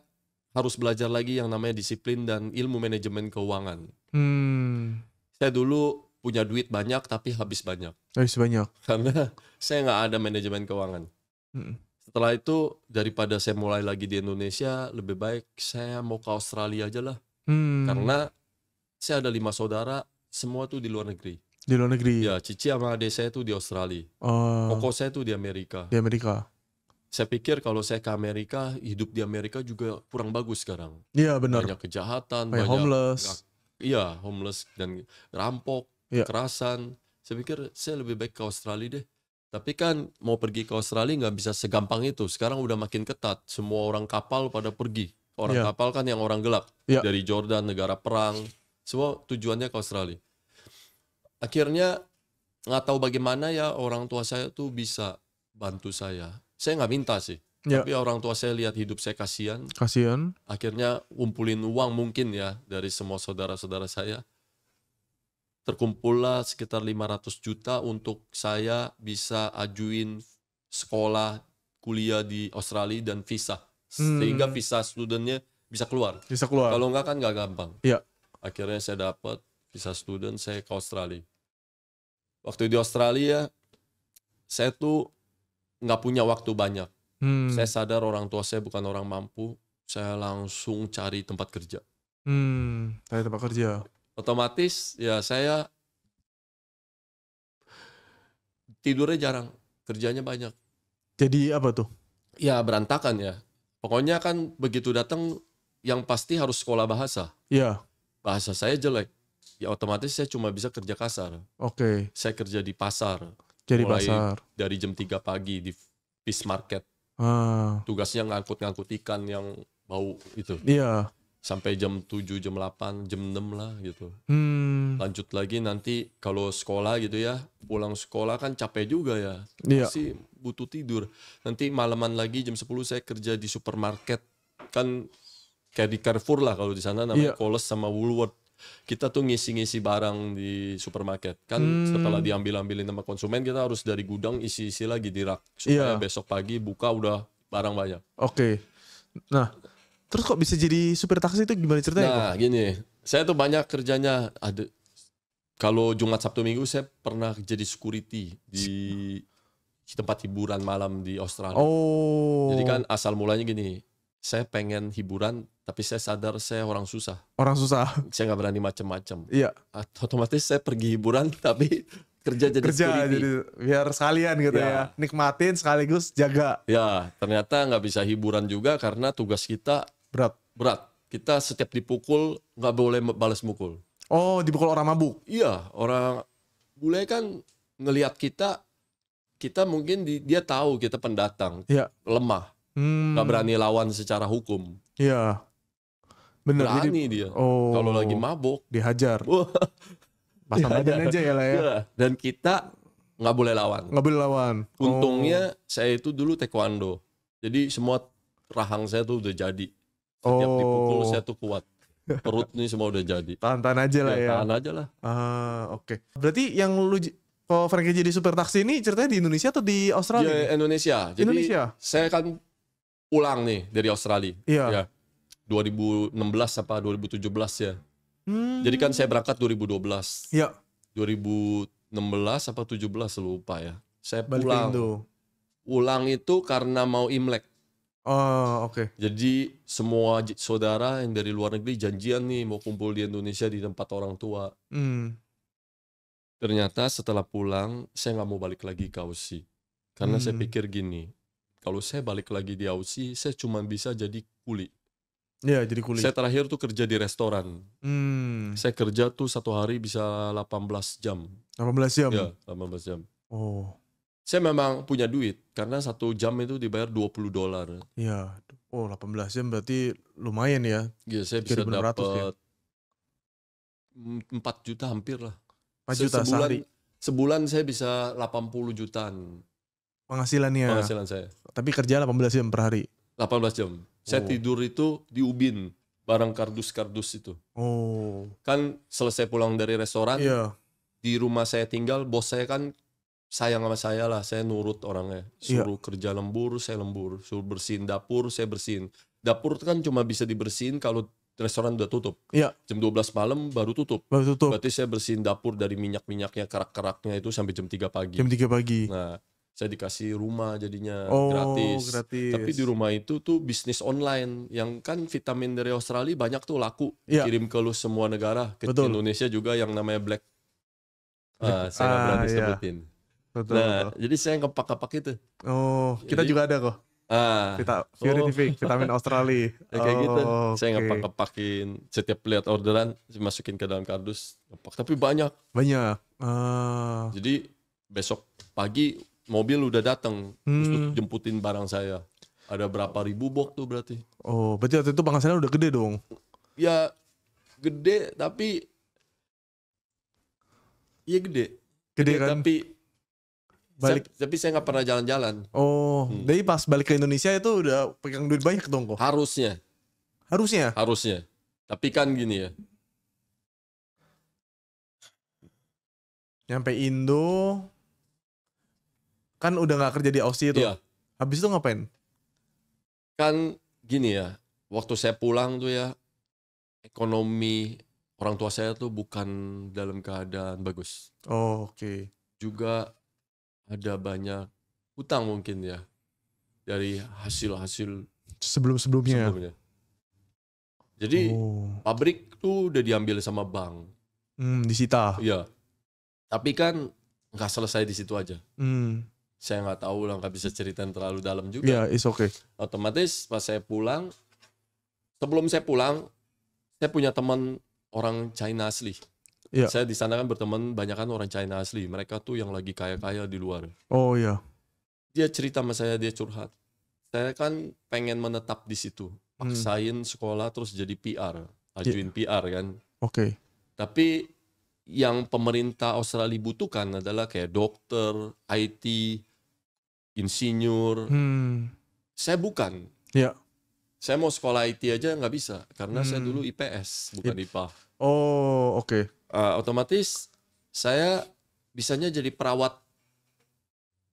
harus belajar lagi yang namanya disiplin dan ilmu manajemen keuangan. Hmm. Saya dulu punya duit banyak tapi habis banyak. Habis banyak. Karena saya nggak ada manajemen keuangan. Hmm setelah itu daripada saya mulai lagi di Indonesia lebih baik saya mau ke Australia aja lah hmm. karena saya ada lima saudara semua tuh di luar negeri di luar negeri ya cici sama adik saya tuh di Australia uh, koko saya tuh di Amerika di Amerika saya pikir kalau saya ke Amerika hidup di Amerika juga kurang bagus sekarang iya benar banyak kejahatan banyak, banyak homeless iya homeless dan rampok yeah. Iya. kerasan saya pikir saya lebih baik ke Australia deh tapi kan mau pergi ke Australia nggak bisa segampang itu. Sekarang udah makin ketat. Semua orang kapal pada pergi. Orang yeah. kapal kan yang orang gelap yeah. dari Jordan, negara perang. Semua tujuannya ke Australia. Akhirnya nggak tahu bagaimana ya orang tua saya tuh bisa bantu saya. Saya nggak minta sih. Yeah. Tapi orang tua saya lihat hidup saya kasihan. Kasihan. Akhirnya kumpulin uang mungkin ya dari semua saudara-saudara saya terkumpullah sekitar 500 juta untuk saya bisa ajuin sekolah kuliah di Australia dan visa hmm. sehingga visa studentnya bisa keluar bisa keluar kalau enggak kan nggak gampang ya. akhirnya saya dapat visa student saya ke Australia waktu di Australia saya tuh nggak punya waktu banyak hmm. saya sadar orang tua saya bukan orang mampu saya langsung cari tempat kerja hmm cari tempat kerja otomatis ya saya tidurnya jarang, kerjanya banyak. Jadi apa tuh? Ya berantakan ya. Pokoknya kan begitu datang yang pasti harus sekolah bahasa. ya Bahasa saya jelek. Ya otomatis saya cuma bisa kerja kasar. Oke. Okay. Saya kerja di pasar. Jadi Mulai pasar. Dari jam 3 pagi di fish market. Ah. Tugasnya ngangkut-ngangkut ikan yang bau itu. Iya sampai jam 7, jam 8, jam 6 lah gitu. Hmm. Lanjut lagi nanti kalau sekolah gitu ya, pulang sekolah kan capek juga ya. Masih iya. yeah. butuh tidur. Nanti malaman lagi jam 10 saya kerja di supermarket. Kan kayak di Carrefour lah kalau di sana namanya yeah. Coles sama Woolworth. Kita tuh ngisi-ngisi barang di supermarket. Kan hmm. setelah diambil-ambilin sama konsumen kita harus dari gudang isi-isi lagi di rak supaya yeah. besok pagi buka udah barang banyak. Oke. Okay. Nah, Terus kok bisa jadi supir taksi itu gimana ceritanya? Nah, kok? gini. Saya tuh banyak kerjanya ada kalau Jumat Sabtu Minggu saya pernah jadi security di tempat hiburan malam di Australia. Oh. Jadi kan asal mulanya gini, saya pengen hiburan tapi saya sadar saya orang susah. Orang susah. Saya nggak berani macam-macam. Iya. Otomatis saya pergi hiburan tapi kerja jadi kerja security. jadi biar sekalian gitu ya. ya. Nikmatin sekaligus jaga. Ya, ternyata nggak bisa hiburan juga karena tugas kita Berat. Berat. Kita setiap dipukul nggak boleh balas mukul. Oh, dipukul orang mabuk. Iya, orang bule kan ngelihat kita kita mungkin di, dia tahu kita pendatang, ya. lemah, hmm. berani lawan secara hukum. Iya, benar Berani Jadi, dia. Oh, kalau lagi mabuk dihajar. Pasang badan aja iya. ya lah ya. ya. Dan kita nggak boleh lawan. Nggak boleh lawan. Untungnya oh. saya itu dulu taekwondo, jadi semua rahang saya tuh udah jadi. Setiap oh. dipukul saya tuh kuat. Perut nih semua udah jadi. tahan aja lah ya. ya. Tahan aja lah. Ah, oke. Okay. Berarti yang lu kalau Frankie jadi super taksi ini ceritanya di Indonesia atau di Australia? Di Indonesia. Jadi Indonesia. saya kan pulang nih dari Australia. Iya. Ya. 2016 apa 2017 ya. Hmm. Jadi kan saya berangkat 2012. Iya. 2016 apa 17 lupa ya. Saya pulang. Balik Pulang itu karena mau Imlek. Oh, oke. Okay. Jadi semua saudara yang dari luar negeri janjian nih mau kumpul di Indonesia di tempat orang tua. Hmm. Ternyata setelah pulang saya nggak mau balik lagi ke Aussie. Karena hmm. saya pikir gini, kalau saya balik lagi di Aussie, saya cuma bisa jadi kuli. Iya, jadi kuli. Saya terakhir tuh kerja di restoran. Hmm. Saya kerja tuh satu hari bisa 18 jam. 18 jam? Iya, 18 jam. Oh saya memang punya duit karena satu jam itu dibayar 20 dolar. Iya. Oh, 18 jam berarti lumayan ya. Iya, saya bisa ya? dapat ya? Mm, 4 juta hampir lah. 4 juta sebulan, sehari. Sebulan saya bisa 80 jutaan. Penghasilannya. Penghasilan saya. Tapi kerja 18 jam per hari. 18 jam. Oh. Saya tidur itu di Ubin, barang kardus-kardus itu. Oh. Kan selesai pulang dari restoran. Iya. Di rumah saya tinggal, bos saya kan sayang sama saya lah, saya nurut orangnya. Iya. Suruh ya. kerja lembur, saya lembur. Suruh bersihin dapur, saya bersihin. Dapur kan cuma bisa dibersihin kalau restoran udah tutup. Ya. Jam 12 malam baru tutup. Baru tutup. Berarti saya bersihin dapur dari minyak-minyaknya, kerak-keraknya itu sampai jam 3 pagi. Jam 3 pagi. Nah, saya dikasih rumah jadinya oh, gratis. gratis. Tapi di rumah itu tuh bisnis online yang kan vitamin dari Australia banyak tuh laku ya. kirim ke lu semua negara. Ke Betul. Indonesia juga yang namanya black. Ah, saya ah, berani iya. sebutin. Betul, nah, betul. jadi saya pakai kepak itu. Oh, jadi, kita juga ada kok. Ah, kita Fury oh. TV, vitamin Australia. ya, kayak gitu. oh, gitu. Saya okay. ngepak-ngepakin setiap lihat orderan masukin ke dalam kardus, ngepak. Tapi banyak. Banyak. Ah. Jadi besok pagi mobil udah datang hmm. jemputin barang saya. Ada berapa ribu box tuh berarti? Oh, berarti waktu itu penghasilan udah gede dong. Ya gede tapi Iya gede. Gede, gede kan? Tapi balik saya, tapi saya nggak pernah jalan-jalan oh hmm. jadi pas balik ke Indonesia itu udah pegang duit banyak dong kok harusnya harusnya harusnya tapi kan gini ya nyampe Indo kan udah nggak kerja di Aussie itu iya. habis itu ngapain kan gini ya waktu saya pulang tuh ya ekonomi orang tua saya tuh bukan dalam keadaan bagus. Oh, oke. Okay. Juga ada banyak hutang mungkin ya dari hasil-hasil sebelum-sebelumnya. Ya? Sebelumnya. Jadi oh. pabrik tuh udah diambil sama bank. Hmm, disita. Iya. Tapi kan nggak selesai di situ aja. Hmm. Saya nggak tahu lah, nggak bisa ceritain terlalu dalam juga. Iya, yeah, okay. Otomatis pas saya pulang, sebelum saya pulang, saya punya teman orang China asli. Yeah. Saya di sana kan berteman banyak kan orang China asli. Mereka tuh yang lagi kaya-kaya di luar. Oh iya. Yeah. Dia cerita sama saya, dia curhat. Saya kan pengen menetap di situ. Paksain hmm. sekolah terus jadi PR. Ajuin yeah. PR kan. Oke. Okay. Tapi yang pemerintah Australia butuhkan adalah kayak dokter, IT, insinyur. Hmm. Saya bukan. Ya. Yeah. Saya mau sekolah IT aja nggak bisa karena hmm. saya dulu IPS bukan IPA. Oh, oke. Okay uh, otomatis saya bisanya jadi perawat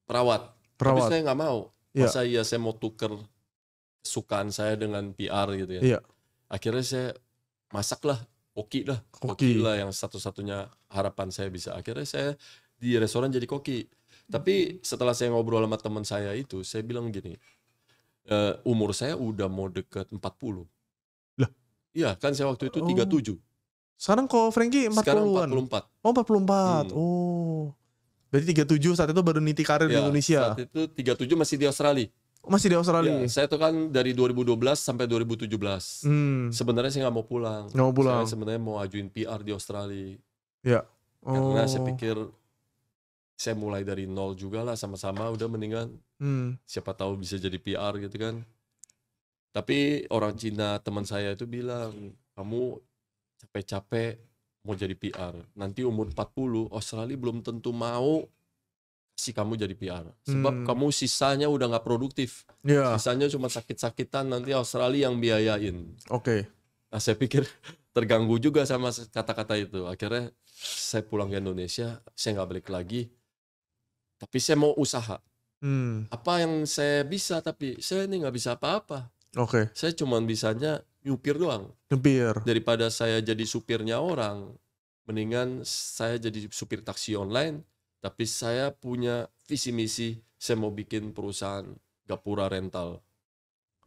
perawat, perawat. tapi saya nggak mau yeah. masa iya saya mau tuker sukan saya dengan PR gitu ya yeah. akhirnya saya masaklah koki lah koki, lah yang satu-satunya harapan saya bisa akhirnya saya di restoran jadi koki tapi setelah saya ngobrol sama teman saya itu saya bilang gini e, umur saya udah mau deket 40 lah iya kan saya waktu itu 37 oh. Sekarang kok Franky 40-an. Sekarang 44. Oh, 44. Hmm. Oh. Berarti 37 saat itu baru niti karir ya, di Indonesia. Saat itu 37 masih di Australia. Masih di Australia. Ya, saya itu kan dari 2012 sampai 2017. Hmm. Sebenarnya saya nggak mau pulang. Nggak mau pulang. Saya sebenarnya mau ajuin PR di Australia. Ya. Oh. Karena saya pikir saya mulai dari nol juga lah sama-sama udah mendingan. Hmm. Siapa tahu bisa jadi PR gitu kan. Tapi orang Cina teman saya itu bilang kamu capek-capek mau jadi PR nanti umur 40 Australia belum tentu mau si kamu jadi PR sebab hmm. kamu sisanya udah nggak produktif yeah. sisanya cuma sakit-sakitan nanti Australia yang biayain oke okay. nah saya pikir terganggu juga sama kata-kata itu akhirnya saya pulang ke Indonesia saya nggak balik lagi tapi saya mau usaha hmm. apa yang saya bisa tapi saya ini nggak bisa apa-apa oke okay. saya cuma bisanya nyupir doang. Nyupir. Daripada saya jadi supirnya orang, mendingan saya jadi supir taksi online, tapi saya punya visi misi saya mau bikin perusahaan Gapura Rental.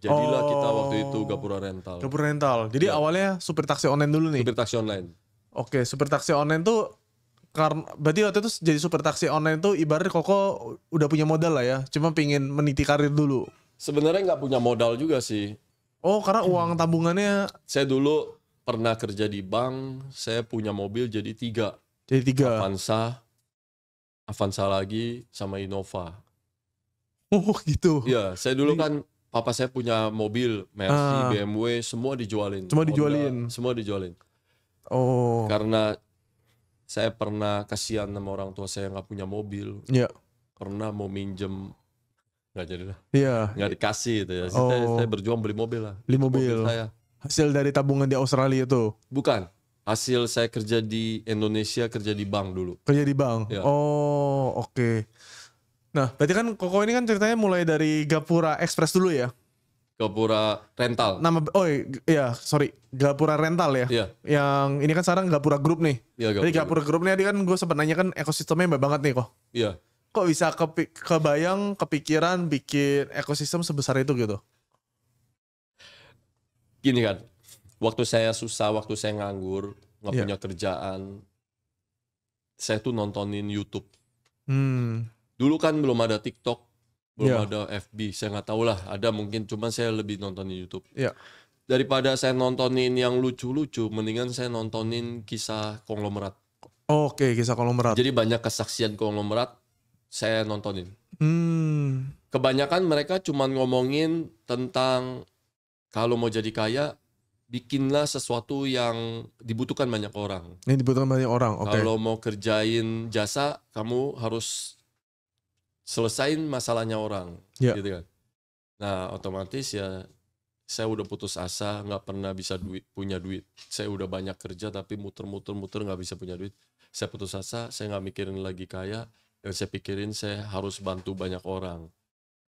Jadilah oh, kita waktu itu oh. Gapura Rental. Gapura Rental. Jadi ya. awalnya supir taksi online dulu nih. Supir taksi online. Oke, supir taksi online tuh karena berarti waktu itu jadi supir taksi online tuh ibarat Koko udah punya modal lah ya, cuma pingin meniti karir dulu. Sebenarnya nggak punya modal juga sih. Oh, karena uang tabungannya saya dulu pernah kerja di bank, saya punya mobil jadi tiga. Jadi tiga. Avanza, Avanza lagi sama Innova. Oh gitu. Iya, saya dulu kan papa saya punya mobil Mercy, ah. BMW, semua dijualin. Semua dijualin. Honda, semua dijualin. Oh. Karena saya pernah kasihan sama orang tua saya yang nggak punya mobil. Iya. Karena mau minjem nggak jadi lah iya nggak dikasih itu ya oh. saya, saya berjuang beli mobil lah beli mobil, mobil saya hasil dari tabungan di Australia itu bukan hasil saya kerja di Indonesia kerja di bank dulu kerja di bank ya. oh oke okay. nah berarti kan Koko ini kan ceritanya mulai dari Gapura Express dulu ya Gapura Rental nama oh iya sorry Gapura Rental ya, iya. yang ini kan sekarang Gapura Group nih iya Gapura jadi Gapura Group, nih tadi kan gue sempat nanya kan ekosistemnya banyak banget nih kok iya kok bisa ke kebayang kepikiran bikin ekosistem sebesar itu gitu gini kan waktu saya susah waktu saya nganggur nggak yeah. punya kerjaan saya tuh nontonin YouTube hmm. dulu kan belum ada TikTok belum yeah. ada FB saya nggak tahu lah ada mungkin cuman saya lebih nontonin YouTube yeah. daripada saya nontonin yang lucu-lucu mendingan saya nontonin kisah konglomerat oke kisah konglomerat jadi banyak kesaksian konglomerat saya nontonin. Hmm. Kebanyakan mereka cuma ngomongin tentang kalau mau jadi kaya bikinlah sesuatu yang dibutuhkan banyak orang. Ini dibutuhkan banyak orang. Okay. Kalau mau kerjain jasa, kamu harus selesain masalahnya orang, yeah. gitu kan. Nah, otomatis ya saya udah putus asa, nggak pernah bisa duit, punya duit. Saya udah banyak kerja tapi muter-muter-muter nggak bisa punya duit. Saya putus asa, saya nggak mikirin lagi kaya, yang saya pikirin saya harus bantu banyak orang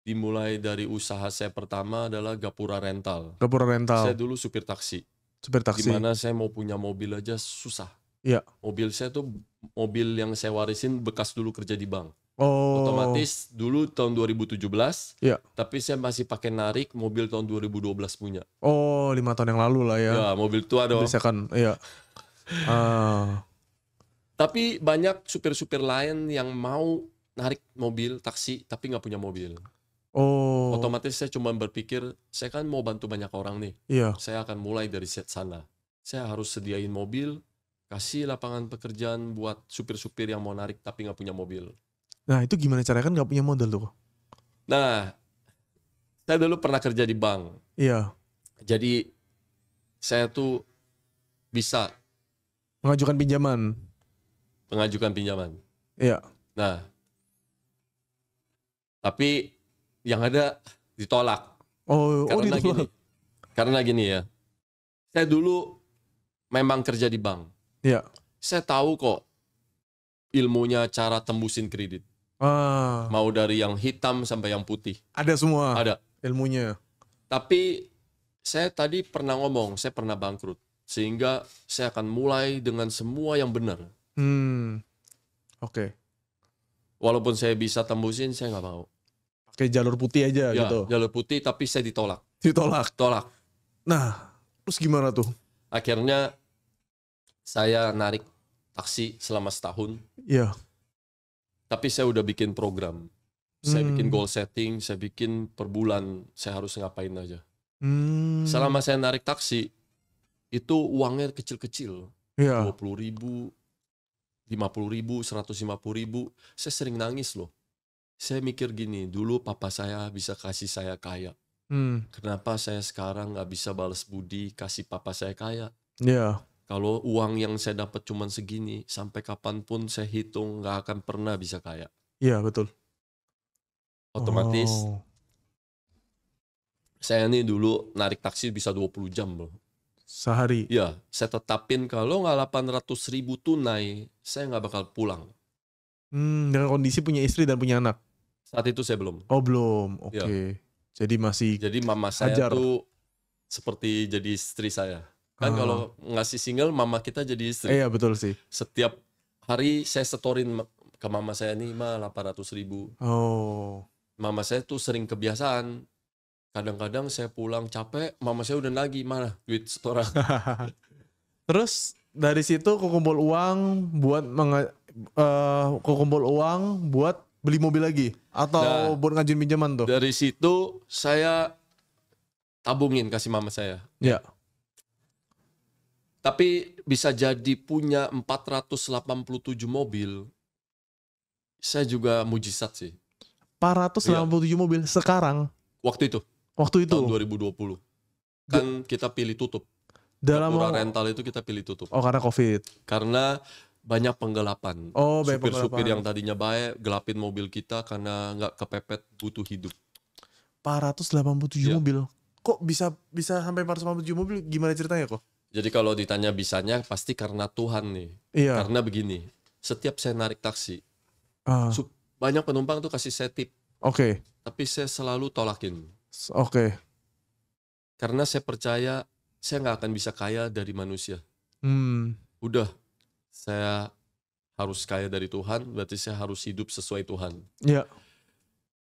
dimulai dari usaha saya pertama adalah Gapura Rental. Gapura Rental. Saya dulu supir taksi. Supir taksi. Dimana saya mau punya mobil aja susah. Iya. Mobil saya tuh mobil yang saya warisin bekas dulu kerja di bank. Oh. Otomatis dulu tahun 2017. Iya. Tapi saya masih pakai narik mobil tahun 2012 punya. Oh, lima tahun yang lalu lah ya. Ya, mobil tua dong. Bisa kan, iya. Ah. Tapi banyak supir-supir lain yang mau narik mobil taksi tapi nggak punya mobil. Oh. Otomatis saya cuma berpikir saya kan mau bantu banyak orang nih. Iya. Saya akan mulai dari set sana. Saya harus sediain mobil, kasih lapangan pekerjaan buat supir-supir yang mau narik tapi nggak punya mobil. Nah itu gimana caranya kan nggak punya modal tuh? Nah, saya dulu pernah kerja di bank. Iya. Jadi saya tuh bisa mengajukan pinjaman mengajukan pinjaman. Iya. Nah, tapi yang ada ditolak. Oh, oh karena oh ditolak. Gini, karena gini ya, saya dulu memang kerja di bank. Iya. Saya tahu kok ilmunya cara tembusin kredit. Ah. Mau dari yang hitam sampai yang putih. Ada semua. Ada ilmunya. Tapi saya tadi pernah ngomong, saya pernah bangkrut. Sehingga saya akan mulai dengan semua yang benar. Hmm. Oke. Okay. Walaupun saya bisa tembusin, saya nggak mau. Pakai jalur putih aja ya, gitu. Jalur putih tapi saya ditolak. Ditolak. Tolak. Nah, terus gimana tuh? Akhirnya saya narik taksi selama setahun. Iya. Tapi saya udah bikin program. Saya hmm. bikin goal setting, saya bikin per bulan saya harus ngapain aja. Hmm. Selama saya narik taksi, itu uangnya kecil-kecil. Iya. -kecil. puluh ribu, 50 ribu, 150 ribu. Saya sering nangis loh. Saya mikir gini, dulu papa saya bisa kasih saya kaya. Hmm. Kenapa saya sekarang gak bisa balas budi kasih papa saya kaya? Iya. Yeah. Kalau uang yang saya dapat cuma segini, sampai kapanpun saya hitung gak akan pernah bisa kaya. Iya yeah, betul. Otomatis. Oh. Saya ini dulu narik taksi bisa 20 jam loh sehari. Ya, saya tetapin kalau nggak 800 ribu tunai, saya nggak bakal pulang. Hmm, dengan kondisi punya istri dan punya anak. Saat itu saya belum. Oh belum, oke. Okay. Ya. Jadi masih. Jadi mama saya hajar. tuh seperti jadi istri saya. Kan ah. kalau ngasih single, mama kita jadi istri. Iya eh, betul sih. Setiap hari saya setorin ke mama saya nih, ma 800 ribu. Oh. Mama saya tuh sering kebiasaan kadang-kadang saya pulang capek mama saya udah nagih mana duit setoran terus dari situ kumpul uang buat menge, uh, eh, kumpul uang buat beli mobil lagi atau nah, buat ngajin pinjaman tuh dari situ saya tabungin kasih mama saya ya tapi bisa jadi punya 487 mobil saya juga mujizat sih 487 yeah. mobil sekarang waktu itu Waktu itu. Tahun 2020. Kan kita pilih tutup. Dalam Kapura rental itu kita pilih tutup. Oh, karena Covid. Karena banyak penggelapan. Oh, banyak Supir-supir yang tadinya baik gelapin mobil kita karena nggak kepepet butuh hidup. 487 ya. mobil. Kok bisa bisa sampai 487 mobil? Gimana ceritanya kok? Jadi kalau ditanya bisanya pasti karena Tuhan nih. Iya. Karena begini, setiap saya narik taksi, uh. banyak penumpang tuh kasih saya tip. Oke. Okay. Tapi saya selalu tolakin. Oke. Okay. Karena saya percaya saya nggak akan bisa kaya dari manusia. Hmm. Udah, saya harus kaya dari Tuhan, berarti saya harus hidup sesuai Tuhan. Iya. Yeah.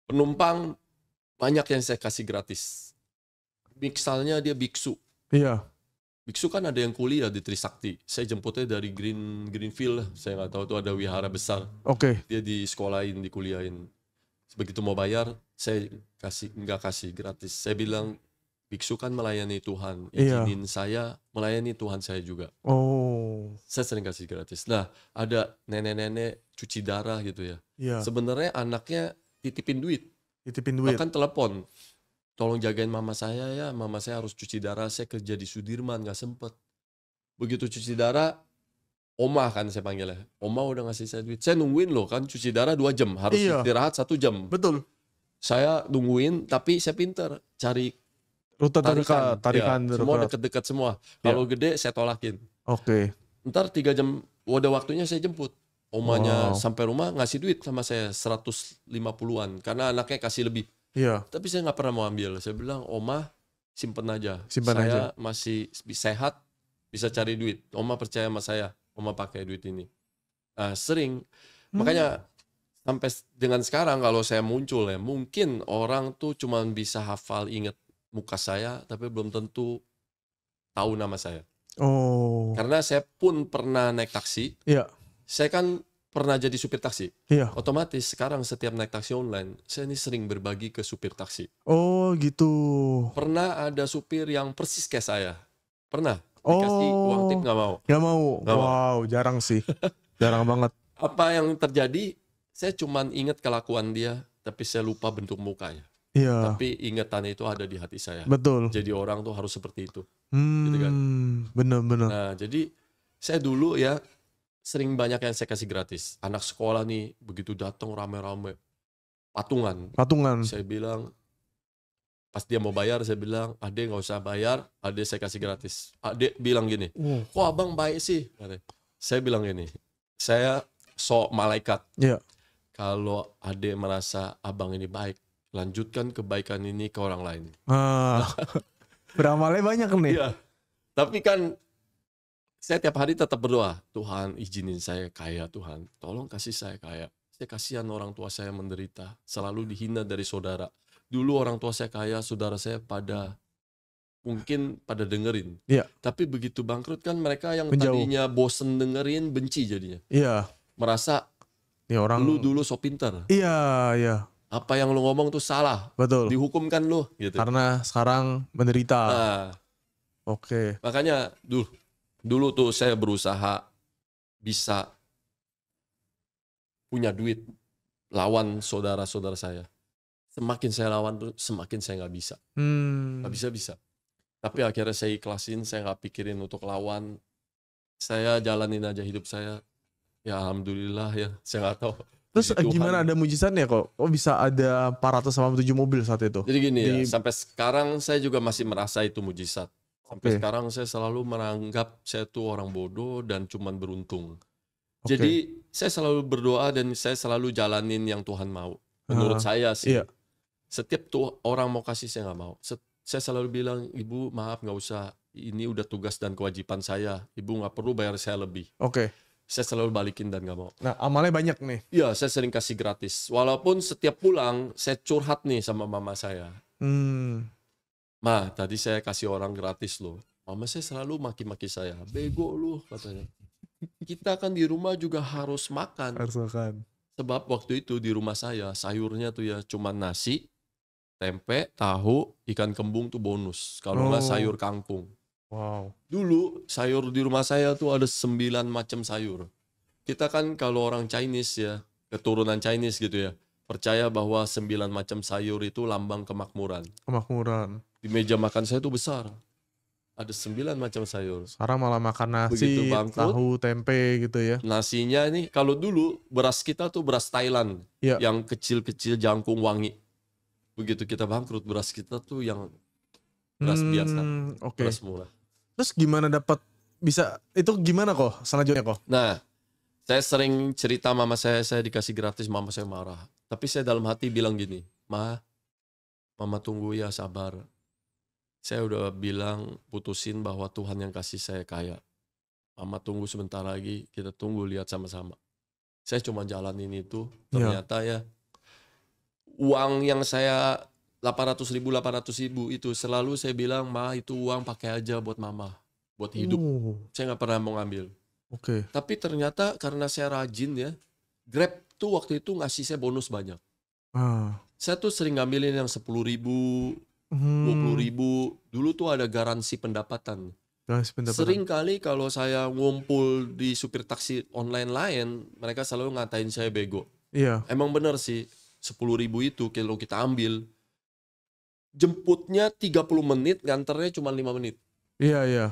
Penumpang banyak yang saya kasih gratis. Misalnya dia biksu. Iya. Yeah. Biksu kan ada yang kuliah di Trisakti. Saya jemputnya dari Green Greenfield. Saya nggak tahu itu ada wihara besar. Oke. Okay. Dia di sekolahin, dikuliahin begitu mau bayar saya kasih nggak kasih gratis saya bilang biksu kan melayani Tuhan iya. izinin iya. saya melayani Tuhan saya juga oh saya sering kasih gratis nah ada nenek-nenek cuci darah gitu ya iya. sebenarnya anaknya titipin duit titipin duit bahkan telepon tolong jagain mama saya ya mama saya harus cuci darah saya kerja di Sudirman nggak sempet begitu cuci darah Oma kan saya panggilnya. Oma udah ngasih saya duit. Saya nungguin loh kan cuci darah dua jam. Harus iya. istirahat satu jam. Betul. Saya nungguin tapi saya pinter. Cari rute tarikan. Dekat, iya, tarikan ya, semua deket-deket semua. Ya. Kalau gede saya tolakin. Oke. Okay. Ntar tiga jam udah waktunya saya jemput. Omanya wow. sampai rumah ngasih duit sama saya 150-an. Karena anaknya kasih lebih. Iya. Tapi saya nggak pernah mau ambil. Saya bilang, Oma simpen aja. Simpen saya aja. masih sehat, bisa cari duit. Oma percaya sama saya mama pakai duit ini nah, sering hmm. makanya sampai dengan sekarang kalau saya muncul ya mungkin orang tuh cuma bisa hafal inget muka saya tapi belum tentu tahu nama saya oh karena saya pun pernah naik taksi ya saya kan pernah jadi supir taksi. Iya. Otomatis sekarang setiap naik taksi online, saya ini sering berbagi ke supir taksi. Oh, gitu. Pernah ada supir yang persis kayak saya. Pernah dikasih oh, uang tip oh. nggak mau nggak mau gak wow mau. jarang sih jarang banget apa yang terjadi saya cuma ingat kelakuan dia tapi saya lupa bentuk mukanya Iya. Tapi ingetan itu ada di hati saya. Betul. Jadi orang tuh harus seperti itu. Hmm, gitu kan. Bener-bener. Nah, jadi saya dulu ya sering banyak yang saya kasih gratis. Anak sekolah nih begitu datang rame-rame patungan. Patungan. Saya bilang Pas dia mau bayar, saya bilang, ade nggak usah bayar, ade saya kasih gratis. Ade bilang gini, hmm. kok abang baik sih? Saya bilang gini, saya sok malaikat. Yeah. Kalau ade merasa abang ini baik, lanjutkan kebaikan ini ke orang lain. uh, beramalnya banyak nih. yeah. Tapi kan saya tiap hari tetap berdoa, Tuhan izinin saya kaya, Tuhan tolong kasih saya kaya. Saya kasihan orang tua saya menderita, selalu dihina dari saudara dulu orang tua saya kaya, saudara saya pada mungkin pada dengerin. Iya. Tapi begitu bangkrut kan mereka yang Menjauh. tadinya bosen dengerin benci jadinya. Iya. Merasa ya orang lu dulu so pinter. Iya, iya. Apa yang lu ngomong tuh salah. Betul. Dihukumkan lu gitu. Karena sekarang menderita. Nah, Oke. Okay. Makanya dulu dulu tuh saya berusaha bisa punya duit lawan saudara-saudara saya semakin saya lawan tuh semakin saya nggak bisa hmm. nggak hmm. bisa bisa tapi akhirnya saya ikhlasin saya nggak pikirin untuk lawan saya jalanin aja hidup saya ya alhamdulillah ya saya nggak tahu terus eh, Tuhan. gimana ada mujizatnya kok kok bisa ada tujuh mobil saat itu jadi gini ya, Di... ya sampai sekarang saya juga masih merasa itu mujizat sampai okay. sekarang saya selalu menganggap saya tuh orang bodoh dan cuman beruntung okay. jadi saya selalu berdoa dan saya selalu jalanin yang Tuhan mau menurut uh, saya sih iya. Setiap tuh orang mau kasih saya nggak mau. Set, saya selalu bilang, ibu maaf nggak usah. Ini udah tugas dan kewajiban saya. Ibu nggak perlu bayar saya lebih. Oke. Okay. Saya selalu balikin dan nggak mau. Nah amalnya banyak nih. Iya, saya sering kasih gratis. Walaupun setiap pulang saya curhat nih sama mama saya. Hmm. Ma, tadi saya kasih orang gratis loh. Mama saya selalu maki-maki saya. Bego lu katanya. Kita kan di rumah juga harus makan. Harus makan. Sebab waktu itu di rumah saya sayurnya tuh ya cuma nasi, tempe, tahu, ikan kembung tuh bonus. Kalau nggak oh. sayur kangkung. Wow. Dulu sayur di rumah saya tuh ada sembilan macam sayur. Kita kan kalau orang Chinese ya, keturunan Chinese gitu ya, percaya bahwa sembilan macam sayur itu lambang kemakmuran. Kemakmuran. Di meja makan saya tuh besar. Ada sembilan macam sayur. Sekarang malah makan nasi, bangkut, tahu, tempe gitu ya. Nasinya ini kalau dulu beras kita tuh beras Thailand. Ya. Yang kecil-kecil jangkung wangi begitu kita bangkrut beras kita tuh yang beras hmm, biasa okay. beras murah terus gimana dapat bisa itu gimana kok selanjutnya kok nah saya sering cerita mama saya saya dikasih gratis mama saya marah tapi saya dalam hati bilang gini ma mama tunggu ya sabar saya udah bilang putusin bahwa Tuhan yang kasih saya kaya mama tunggu sebentar lagi kita tunggu lihat sama-sama saya cuma jalanin itu iya. ternyata yeah. ya uang yang saya 800 ribu, 800 ribu itu selalu saya bilang, ma itu uang pakai aja buat mama, buat hidup. Uh. Saya nggak pernah mau ngambil. Oke. Okay. Tapi ternyata karena saya rajin ya, Grab tuh waktu itu ngasih saya bonus banyak. Ah. Saya tuh sering ngambilin yang 10 ribu, hmm. 20 ribu. Dulu tuh ada garansi pendapatan. Garansi pendapatan. Sering kali kalau saya ngumpul di supir taksi online lain, mereka selalu ngatain saya bego. Iya. Emang bener sih sepuluh ribu itu kalau kita ambil jemputnya 30 menit nganternya cuma lima menit iya iya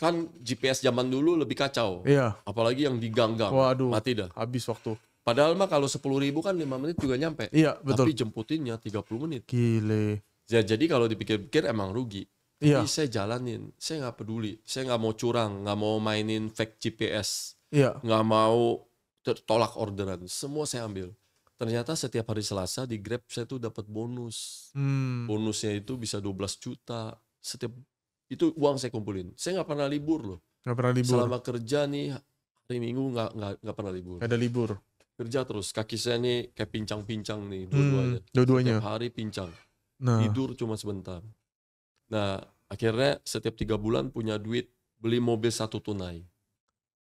kan GPS zaman dulu lebih kacau iya apalagi yang diganggang waduh mati dah habis waktu padahal mah kalau sepuluh ribu kan lima menit juga nyampe iya betul tapi jemputinnya 30 menit gile ya, jadi kalau dipikir-pikir emang rugi tapi iya. saya jalanin saya nggak peduli saya nggak mau curang nggak mau mainin fake GPS iya nggak mau tolak orderan semua saya ambil ternyata setiap hari Selasa di Grab saya tuh dapat bonus. Hmm. Bonusnya itu bisa 12 juta. Setiap itu uang saya kumpulin. Saya nggak pernah libur loh. Nggak pernah libur. Selama kerja nih hari Minggu nggak nggak pernah libur. Gak ada libur. Kerja terus. Kaki saya nih kayak pincang-pincang nih dua-duanya. Hmm, dua-duanya. Setiap hari pincang. Nah. Tidur cuma sebentar. Nah akhirnya setiap tiga bulan punya duit beli mobil satu tunai.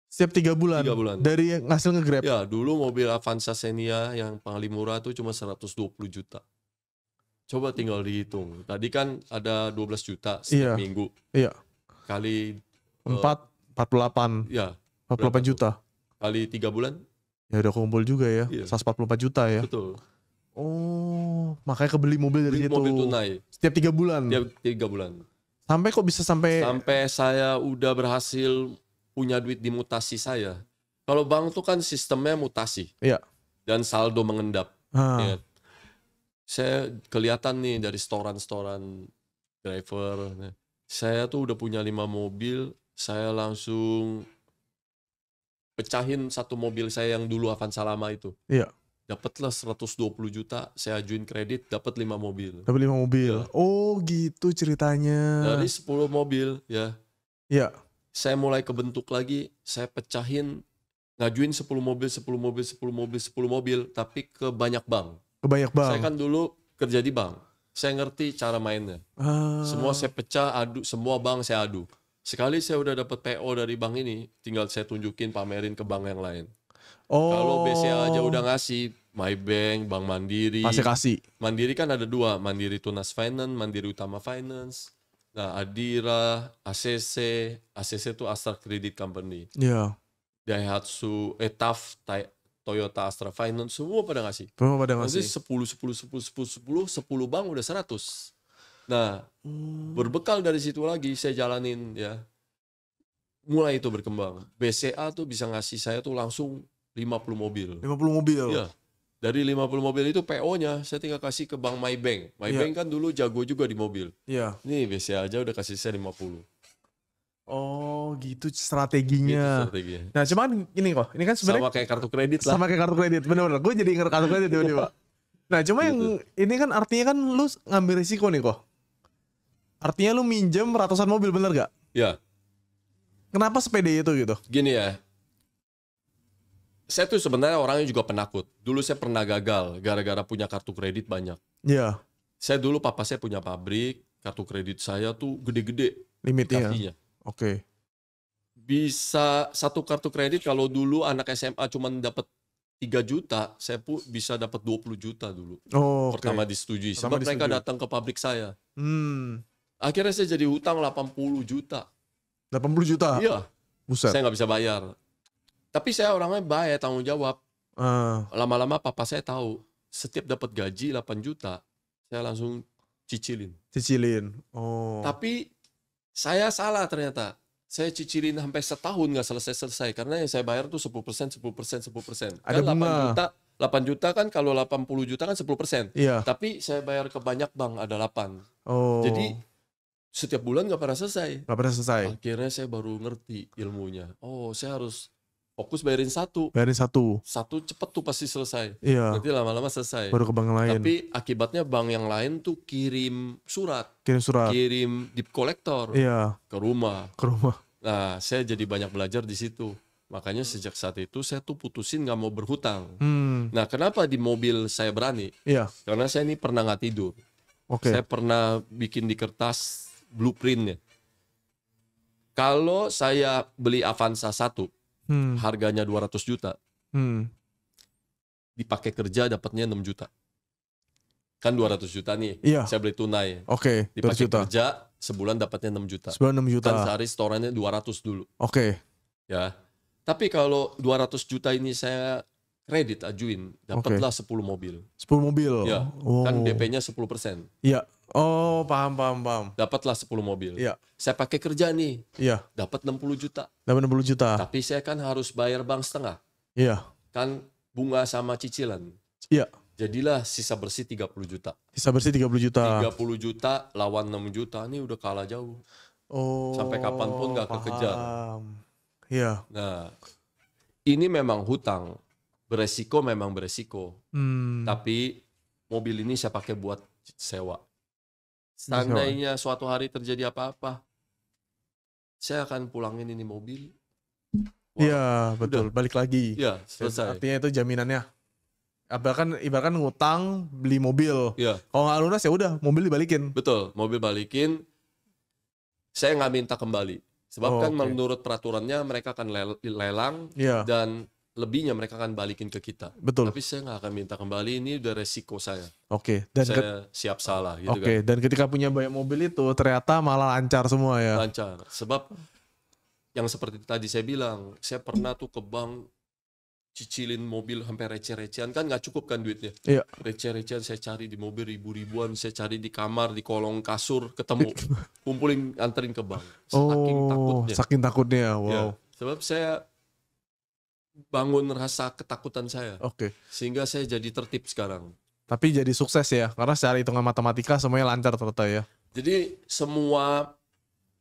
Setiap tiga bulan. Tiga bulan. Dari hasil ngegrab. Ya, dulu mobil Avanza Xenia yang paling murah tuh cuma 120 juta. Coba tinggal dihitung. Tadi kan ada 12 juta setiap iya. minggu. Iya. Kali eh, empat empat puluh delapan. Ya. Empat puluh delapan juta. Kali tiga bulan? Ya udah kumpul juga ya. Iya. 144 juta ya. Betul. Oh, makanya kebeli mobil dari Beli situ. Mobil tunai. Setiap tiga bulan. Setiap tiga bulan. Sampai kok bisa sampai? Sampai saya udah berhasil punya duit di mutasi saya. Kalau bank tuh kan sistemnya mutasi. Iya. Dan saldo mengendap. Ha. Ya. Saya kelihatan nih dari storan-storan driver. Saya tuh udah punya lima mobil, saya langsung pecahin satu mobil saya yang dulu Avanza lama itu. Iya. Dapatlah 120 juta, saya ajuin kredit, dapat 5 mobil. Dapat 5 mobil. Ya. Oh, gitu ceritanya. Dari 10 mobil, ya. Iya saya mulai kebentuk lagi, saya pecahin, ngajuin 10 mobil, 10 mobil, 10 mobil, 10 mobil, tapi ke banyak bank. Ke banyak bank. Saya kan dulu kerja di bank. Saya ngerti cara mainnya. Ah. Semua saya pecah, adu, semua bank saya adu. Sekali saya udah dapat PO dari bank ini, tinggal saya tunjukin pamerin ke bank yang lain. Oh. Kalau BCA aja udah ngasih MyBank, Bank Mandiri. Masih kasih. Mandiri kan ada dua, Mandiri Tunas Finance, Mandiri Utama Finance. Nah, Adira, ACC, ACC itu Astra Credit Company. Iya. Yeah. Daihatsu, Etaf, Toyota Astra Finance, semua pada ngasih. Semua pada ngasih. Nanti 10, 10, 10, 10, 10, 10 bank udah 100. Nah, hmm. berbekal dari situ lagi saya jalanin ya. Mulai itu berkembang. BCA tuh bisa ngasih saya tuh langsung 50 mobil. 50 mobil. Iya. Yeah dari 50 mobil itu PO-nya saya tinggal kasih ke Bank Bank. MyBank iya. yeah. kan dulu jago juga di mobil. Iya. Yeah. Nih biasa aja udah kasih saya 50. Oh, gitu strateginya. Gitu strateginya. Nah, cuman ini kok, ini kan sebenarnya sama kayak kartu kredit lah. Sama kayak kartu kredit, bener benar Gue jadi ingat kartu kredit tiba-tiba. Iya. nah, cuma gitu. yang ini kan artinya kan lu ngambil risiko nih kok. Artinya lu minjem ratusan mobil bener gak? Iya. Kenapa sepede itu gitu? Gini ya, saya tuh sebenarnya orangnya juga penakut. Dulu saya pernah gagal gara-gara punya kartu kredit banyak. Iya. Yeah. Saya dulu papa saya punya pabrik, kartu kredit saya tuh gede-gede. Limitnya. Ya? Oke. Okay. Bisa satu kartu kredit kalau dulu anak SMA cuma dapat 3 juta, saya pun bisa dapat 20 juta dulu. Oh, okay. Pertama disetujui. Pertama Sebab disetujui. mereka datang ke pabrik saya. Hmm. Akhirnya saya jadi hutang 80 juta. 80 juta? Iya. Buset. Saya nggak bisa bayar. Tapi saya orangnya baik, tanggung jawab. Ah. Lama-lama uh. papa saya tahu, setiap dapat gaji 8 juta, saya langsung cicilin. Cicilin. Oh. Tapi saya salah ternyata. Saya cicilin sampai setahun nggak selesai-selesai karena yang saya bayar tuh 10%, 10%, 10%. Ada kan delapan 8 juta delapan juta kan kalau 80 juta kan 10 persen. Iya. Tapi saya bayar ke banyak bank ada 8. Oh. Jadi setiap bulan nggak pernah selesai. Gak pernah selesai. Akhirnya saya baru ngerti ilmunya. Oh saya harus fokus bayarin satu. Bayarin satu. Satu cepet tuh pasti selesai. Iya. Nanti lama-lama selesai. Baru ke bank lain. Tapi akibatnya bank yang lain tuh kirim surat. Kirim surat. Kirim deep collector. Iya. Ke rumah. Ke rumah. Nah, saya jadi banyak belajar di situ. Makanya sejak saat itu saya tuh putusin nggak mau berhutang. Hmm. Nah, kenapa di mobil saya berani? Iya. Karena saya ini pernah nggak tidur. Okay. Saya pernah bikin di kertas blueprintnya. Kalau saya beli Avanza satu hmm. harganya 200 juta hmm. dipakai kerja dapatnya 6 juta kan 200 juta nih iya. saya beli tunai oke okay, dipakai juta. kerja sebulan dapatnya 6 juta sebulan 6 juta kan sehari setorannya 200 dulu oke okay. ya tapi kalau 200 juta ini saya kredit ajuin dapatlah okay. 10 mobil 10 mobil ya kan oh. kan DP-nya 10% iya Oh, paham paham paham. Dapatlah 10 mobil. Iya. Saya pakai kerja nih. Iya. Dapat 60 juta. Dapat 60 juta. Tapi saya kan harus bayar bank setengah. Iya. Kan bunga sama cicilan. Iya. Jadilah sisa bersih 30 juta. Sisa bersih 30 juta. 30 juta lawan 6 juta nih udah kalah jauh. Oh. Sampai kapan kapanpun nggak kekejar. Iya. Nah, ini memang hutang. Beresiko memang beresiko. Hmm. Tapi mobil ini saya pakai buat sewa. Seandainya suatu hari terjadi apa-apa, saya akan pulangin ini mobil. Iya, betul. Udah. Balik lagi. Iya, selesai. Artinya itu jaminannya. Bahkan ibaratkan ngutang beli mobil. Iya. Kalau nggak lunas ya udah, mobil dibalikin. Betul, mobil balikin. Saya nggak minta kembali. Sebab oh, kan okay. menurut peraturannya mereka akan lelang ya. dan lebihnya mereka akan balikin ke kita. Betul. Tapi saya nggak akan minta kembali ini udah resiko saya. Oke. Okay. Dan saya siap salah. Gitu Oke. Okay. Kan. Dan ketika punya banyak mobil itu ternyata malah lancar semua ya. Lancar. Sebab yang seperti tadi saya bilang, saya pernah tuh ke bank cicilin mobil sampai receh-recehan kan nggak cukup kan duitnya iya. receh-recehan saya cari di mobil ribu-ribuan saya cari di kamar di kolong kasur ketemu kumpulin anterin ke bank saking oh, takutnya saking takutnya iya. wow ya, sebab saya bangun rasa ketakutan saya. Oke. Okay. Sehingga saya jadi tertib sekarang. Tapi jadi sukses ya, karena secara hitungan matematika semuanya lancar ternyata ya. Jadi semua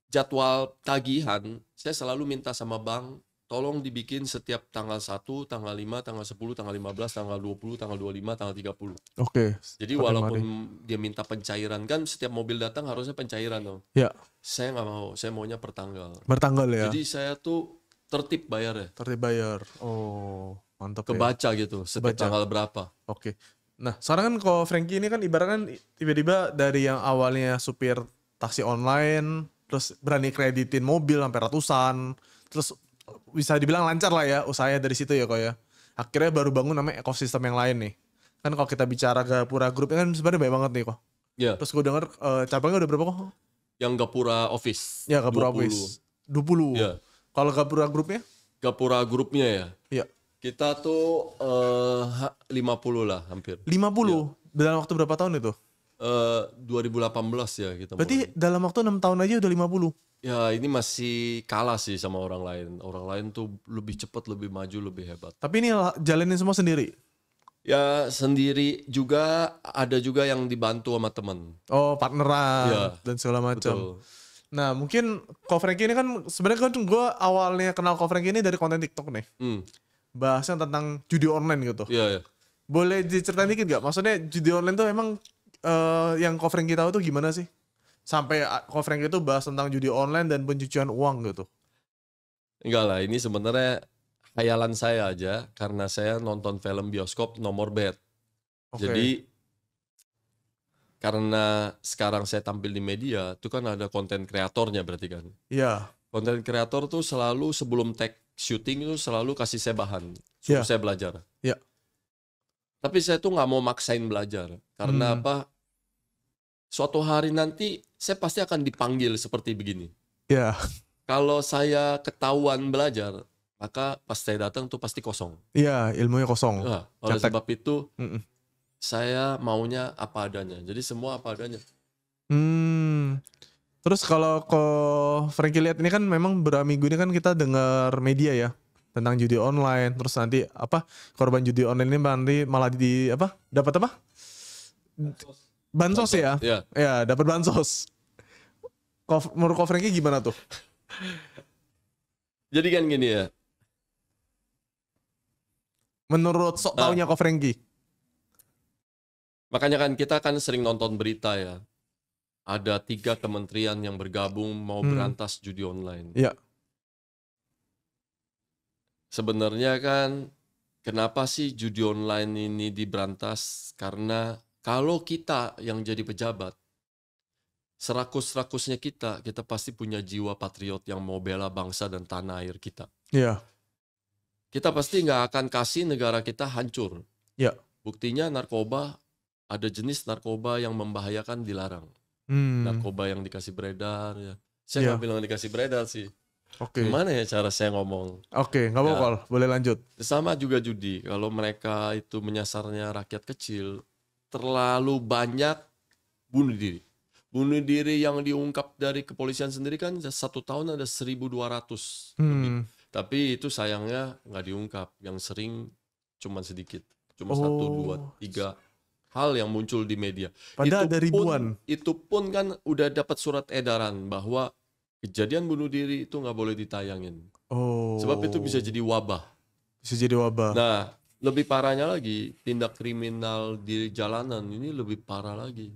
jadwal tagihan, saya selalu minta sama bank, tolong dibikin setiap tanggal 1, tanggal 5, tanggal 10, tanggal 15, tanggal 20, tanggal 25, tanggal 30. Oke. Okay. Jadi walaupun mari. dia minta pencairan kan setiap mobil datang harusnya pencairan dong. Ya. Saya nggak mau, saya maunya pertanggal. tanggal. ya. Jadi saya tuh tertib bayar ya? Tertib bayar. Oh, mantap. Ya. Kebaca ya. gitu setiap Kebaca. tanggal berapa. Oke. Okay. Nah, sekarang kan kalau Frankie ini kan kan tiba-tiba dari yang awalnya supir taksi online, terus berani kreditin mobil sampai ratusan, terus bisa dibilang lancar lah ya usahanya dari situ ya kok ya. Akhirnya baru bangun namanya ekosistem yang lain nih. Kan kalau kita bicara Gapura Group kan sebenarnya banyak banget nih kok. Iya. Yeah. Terus gue denger uh, cabangnya udah berapa kok? Yang Gapura Office. Ya Gapura 20. Office. Dua puluh. Yeah kalau Gapura grupnya? Gapura grupnya ya. Iya. Kita tuh eh, uh, 50 lah hampir. 50 ya. dalam waktu berapa tahun itu? Eh Uh, 2018 ya kita. Berarti mulai. dalam waktu enam tahun aja udah 50. Ya, ini masih kalah sih sama orang lain. Orang lain tuh lebih cepat, lebih maju, lebih hebat. Tapi ini jalanin semua sendiri. Ya sendiri juga ada juga yang dibantu sama temen. Oh partneran ya, dan segala macam. Betul. Nah mungkin Ko Frankie ini kan sebenarnya kan gue awalnya kenal Ko Frankie ini dari konten TikTok nih. Hmm. Bahasnya tentang judi online gitu. Iya, yeah, iya. Yeah. Boleh diceritain dikit gak? Maksudnya judi online tuh emang uh, yang Ko Frankie tahu tuh gimana sih? Sampai ah, Ko Frankie itu bahas tentang judi online dan pencucian uang gitu. Enggak lah, ini sebenarnya khayalan saya aja karena saya nonton film bioskop nomor bed. Okay. Jadi karena sekarang saya tampil di media itu kan ada konten kreatornya berarti kan iya konten kreator tuh selalu sebelum tag shooting itu selalu kasih saya bahan supaya saya belajar iya tapi saya tuh nggak mau maksain belajar karena hmm. apa suatu hari nanti saya pasti akan dipanggil seperti begini iya kalau saya ketahuan belajar maka pas saya datang tuh pasti kosong iya ilmunya kosong nah, oleh Cetek. sebab itu mm -mm saya maunya apa adanya. Jadi semua apa adanya. Hmm. Terus kalau ke Frankie lihat ini kan memang beberapa minggu ini kan kita dengar media ya tentang judi online. Terus nanti apa korban judi online ini nanti malah di apa dapat apa? Bansos, bansos ya? Iya. Ya, dapat bansos. menurut kau Frankie gimana tuh? Jadi kan gini ya. Menurut sok taunya nah. kau Frankie Makanya kan kita kan sering nonton berita ya. Ada tiga kementerian yang bergabung mau hmm. berantas judi online. Ya. Sebenarnya kan kenapa sih judi online ini diberantas? Karena kalau kita yang jadi pejabat, serakus serakusnya kita, kita pasti punya jiwa patriot yang mau bela bangsa dan tanah air kita. Ya. Kita pasti nggak akan kasih negara kita hancur. Ya. Buktinya narkoba ada jenis narkoba yang membahayakan dilarang. Hmm. Narkoba yang dikasih beredar ya. Saya iya. nggak yeah. bilang dikasih beredar sih. Oke. Okay. Gimana ya cara saya ngomong? Oke, okay, nggak ya. apa-apa, ya. boleh lanjut. Sama juga judi. Kalau mereka itu menyasarnya rakyat kecil, terlalu banyak bunuh diri. Bunuh diri yang diungkap dari kepolisian sendiri kan satu tahun ada 1.200 hmm. lebih. Tapi itu sayangnya nggak diungkap. Yang sering cuman sedikit. Cuma oh. satu, dua, tiga hal yang muncul di media. Padahal itu ada ribuan. Pun, itu pun kan udah dapat surat edaran bahwa kejadian bunuh diri itu nggak boleh ditayangin. Oh. Sebab itu bisa jadi wabah. Bisa jadi wabah. Nah, lebih parahnya lagi tindak kriminal di jalanan ini lebih parah lagi.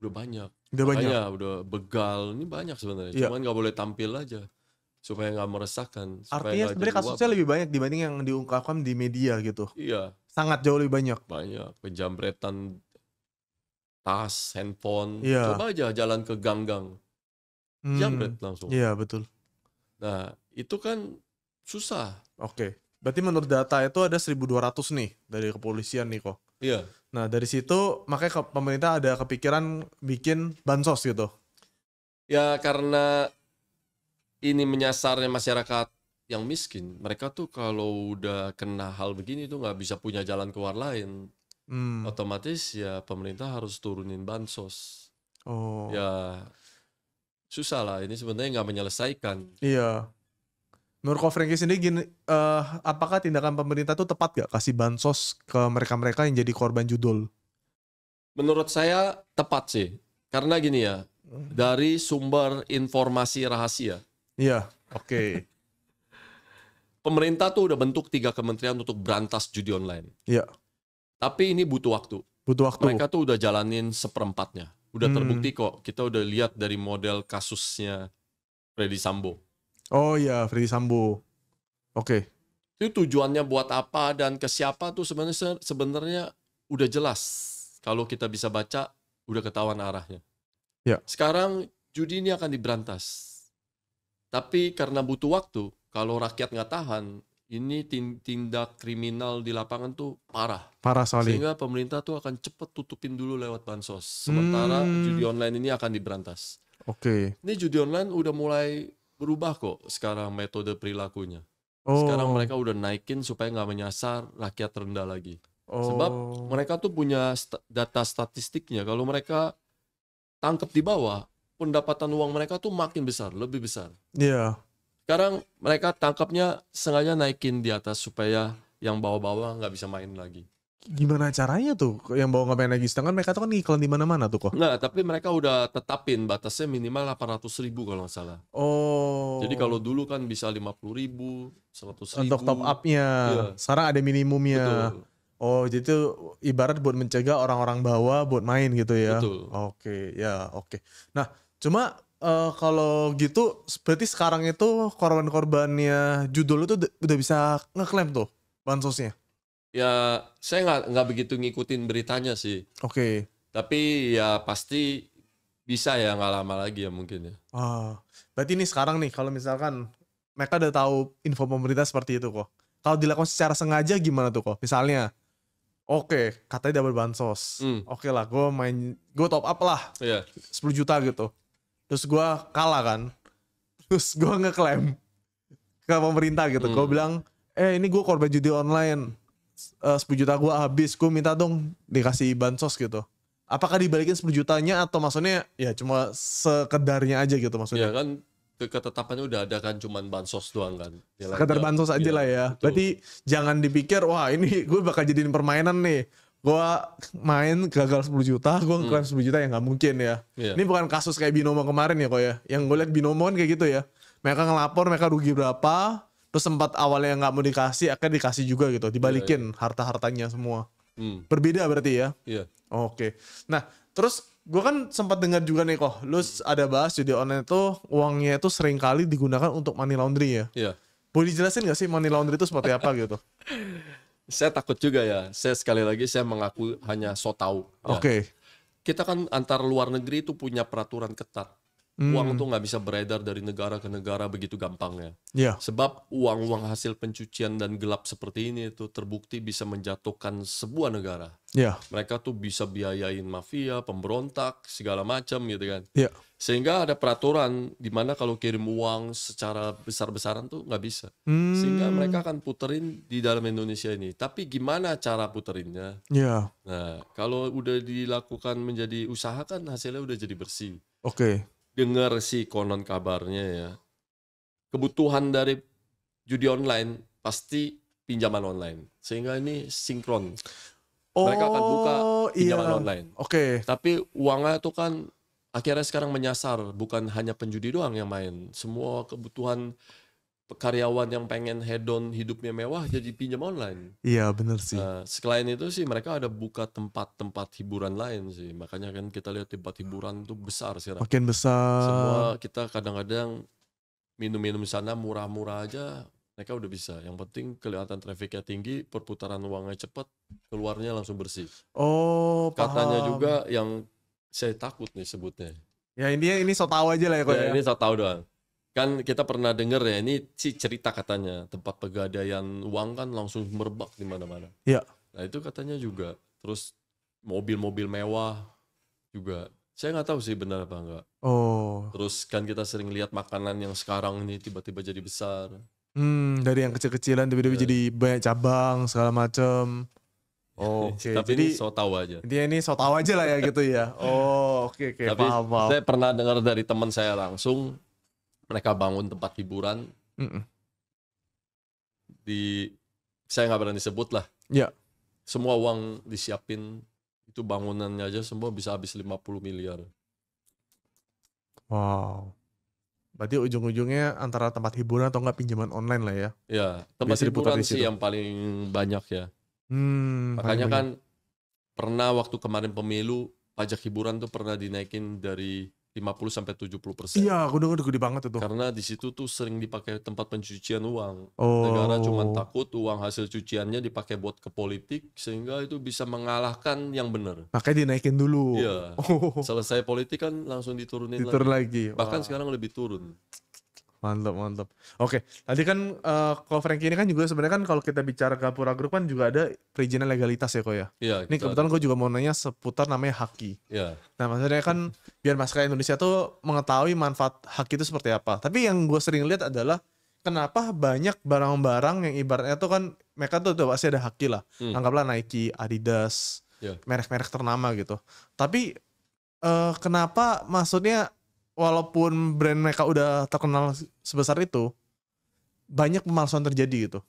Udah banyak. Udah Makanya banyak. Udah begal ini banyak sebenarnya. Ya. Cuman nggak boleh tampil aja supaya nggak meresahkan. Artinya sebenarnya kasusnya lebih banyak dibanding yang diungkapkan di media gitu. Iya sangat jauh lebih banyak banyak penjambretan tas handphone yeah. coba aja jalan ke gang-gang hmm. jamret langsung iya betul nah itu kan susah oke okay. berarti menurut data itu ada 1200 nih dari kepolisian nih kok iya nah dari situ makanya ke, pemerintah ada kepikiran bikin bansos gitu ya karena ini menyasarnya masyarakat yang miskin mereka tuh kalau udah kena hal begini tuh nggak bisa punya jalan keluar lain hmm. otomatis ya pemerintah harus turunin bansos oh ya susah lah ini sebenarnya nggak menyelesaikan iya Menurut Ko Frankie gini, uh, apakah tindakan pemerintah tuh tepat gak kasih bansos ke mereka-mereka yang jadi korban judul? Menurut saya tepat sih, karena gini ya, hmm. dari sumber informasi rahasia. Iya, oke. Okay pemerintah tuh udah bentuk tiga kementerian untuk berantas judi online. Iya. Tapi ini butuh waktu. Butuh waktu. Mereka tuh udah jalanin seperempatnya. Udah hmm. terbukti kok. Kita udah lihat dari model kasusnya Freddy Sambo. Oh iya, Freddy Sambo. Oke. Okay. Itu tujuannya buat apa dan ke siapa tuh sebenarnya sebenarnya udah jelas. Kalau kita bisa baca, udah ketahuan arahnya. Ya. Sekarang judi ini akan diberantas. Tapi karena butuh waktu, kalau rakyat nggak tahan ini tindak kriminal di lapangan tuh parah. Parah soalnya. Sehingga pemerintah tuh akan cepet tutupin dulu lewat bansos. Sementara hmm. judi online ini akan diberantas. Oke. Okay. Ini judi online udah mulai berubah kok sekarang metode perilakunya. Oh. Sekarang mereka udah naikin supaya nggak menyasar rakyat rendah lagi. Oh. Sebab mereka tuh punya data statistiknya. Kalau mereka tangkap di bawah, pendapatan uang mereka tuh makin besar, lebih besar. Iya. Yeah sekarang mereka tangkapnya sengaja naikin di atas supaya yang bawa-bawa nggak bisa main lagi. Gimana caranya tuh? Yang bawa nggak main lagi. Sedangkan mereka tuh kan iklan di mana-mana tuh kok. Nah, tapi mereka udah tetapin batasnya minimal 800 ribu kalau nggak salah. Oh. Jadi kalau dulu kan bisa 50 ribu, 100 ribu. Untuk top upnya Iya. Sekarang ada minimumnya. Betul. Oh, jadi itu ibarat buat mencegah orang-orang bawah buat main gitu ya. Betul. Oke, okay, ya, oke. Okay. Nah, cuma uh, kalau gitu berarti sekarang itu korban-korbannya judul itu udah bisa ngeklaim tuh bansosnya ya saya nggak nggak begitu ngikutin beritanya sih oke okay. tapi ya pasti bisa ya nggak lama lagi ya mungkin ya ah berarti ini sekarang nih kalau misalkan mereka udah tahu info pemerintah seperti itu kok kalau dilakukan secara sengaja gimana tuh kok misalnya oke okay, katanya dapat bansos hmm. oke okay lah gue main gue top up lah yeah. Iya. 10 juta gitu terus gue kalah kan terus gue ngeklaim ke pemerintah gitu hmm. gue bilang eh ini gue korban judi online eh, uh, 10 juta gue habis gue minta dong dikasih bansos gitu apakah dibalikin 10 jutanya atau maksudnya ya cuma sekedarnya aja gitu maksudnya ya kan ketetapannya udah ada kan cuman bansos doang kan ya sekedar ya. bansos aja ya, lah ya betul. berarti jangan dipikir wah ini gue bakal jadiin permainan nih Gua main gagal 10 juta, gua hmm. ngeklaim sepuluh 10 juta ya nggak mungkin ya. Yeah. Ini bukan kasus kayak Binomo kemarin ya kok ya. Yang gue liat Binomo kan kayak gitu ya. Mereka ngelapor, mereka rugi berapa, terus sempat awalnya nggak mau dikasih, akhirnya dikasih juga gitu, iya, dibalikin yeah, yeah. harta-hartanya semua. Hmm. Berbeda berarti ya. Iya. Yeah. Oke. Okay. Nah, terus gua kan sempat dengar juga nih kok, lu ada bahas jadi online itu uangnya itu sering kali digunakan untuk money laundry ya. Iya. Yeah. Boleh dijelasin gak sih money laundry itu seperti apa gitu? saya takut juga ya. Saya sekali lagi saya mengaku hanya so tahu. Ya. Oke. Kita kan antar luar negeri itu punya peraturan ketat. Hmm. Uang tuh nggak bisa beredar dari negara ke negara begitu gampangnya. Yeah. Sebab uang-uang hasil pencucian dan gelap seperti ini itu terbukti bisa menjatuhkan sebuah negara. Yeah. Mereka tuh bisa biayain mafia, pemberontak, segala macam gitu kan. Yeah. Sehingga ada peraturan di mana kalau kirim uang secara besar-besaran tuh nggak bisa. Hmm. Sehingga mereka akan puterin di dalam Indonesia ini. Tapi gimana cara puterinnya? Yeah. Nah, kalau udah dilakukan menjadi usaha kan hasilnya udah jadi bersih. Oke. Okay dengar sih konon kabarnya ya kebutuhan dari judi online pasti pinjaman online sehingga ini sinkron oh, mereka akan buka oh, pinjaman iya. online oke okay. tapi uangnya itu kan akhirnya sekarang menyasar bukan hanya penjudi doang yang main semua kebutuhan karyawan yang pengen hedon hidupnya mewah jadi pinjam online. Iya benar sih. Nah, selain itu sih mereka ada buka tempat-tempat hiburan lain sih. Makanya kan kita lihat tempat hiburan tuh besar sih. Makin besar. Semua kita kadang-kadang minum-minum sana murah-murah aja mereka udah bisa. Yang penting kelihatan trafficnya tinggi, perputaran uangnya cepat, keluarnya langsung bersih. Oh, paham. Katanya juga yang saya takut nih sebutnya. Ya ini ini so tahu aja lah ya kok. Ya, ya. Ini so tahu doang kan kita pernah dengar ya ini si cerita katanya tempat pegadaian uang kan langsung merebak di mana-mana. Iya. Nah itu katanya juga terus mobil-mobil mewah juga. Saya nggak tahu sih benar apa enggak. Oh. Terus kan kita sering lihat makanan yang sekarang ini tiba-tiba jadi besar. Hmm, dari yang kecil-kecilan tiba-tiba ya. jadi banyak cabang segala macem. Oh, oke. Okay. Tapi jadi, ini so tahu aja. Dia ini so tahu aja lah ya gitu ya. Oh, oke okay, oke. Okay, Tapi paham, paham. saya pernah dengar dari teman saya langsung mereka bangun tempat hiburan mm -mm. di saya nggak berani sebut lah yeah. semua uang disiapin itu bangunannya aja semua bisa habis 50 miliar wow berarti ujung-ujungnya antara tempat hiburan atau nggak pinjaman online lah ya ya tempat Biasa hiburan sih yang paling banyak ya hmm, makanya kan pernah waktu kemarin pemilu pajak hiburan tuh pernah dinaikin dari 50 sampai 70 persen. Iya, aku dengar gede banget itu. Karena di situ tuh sering dipakai tempat pencucian uang. Oh. Negara cuma takut uang hasil cuciannya dipakai buat ke politik sehingga itu bisa mengalahkan yang benar. Makanya dinaikin dulu. Iya. Oh. Selesai politik kan langsung diturunin Diturun lagi. lagi. Bahkan Wah. sekarang lebih turun. Mantap, mantap. Oke, tadi kan uh, eh, kalau Frankie ini kan juga sebenarnya kan kalau kita bicara Gapura Group kan juga ada perizinan legalitas ya kok ya. Iya. Ini kebetulan gue juga mau nanya seputar namanya haki. Iya. Nah maksudnya kan biar masyarakat Indonesia tuh mengetahui manfaat haki itu seperti apa. Tapi yang gue sering lihat adalah kenapa banyak barang-barang yang ibaratnya tuh kan mereka tuh, tuh pasti ada haki lah. Hmm. Anggaplah Nike, Adidas, iya. merek-merek ya. ternama gitu. Tapi uh, kenapa maksudnya walaupun brand mereka udah terkenal sebesar itu banyak pemalsuan terjadi gitu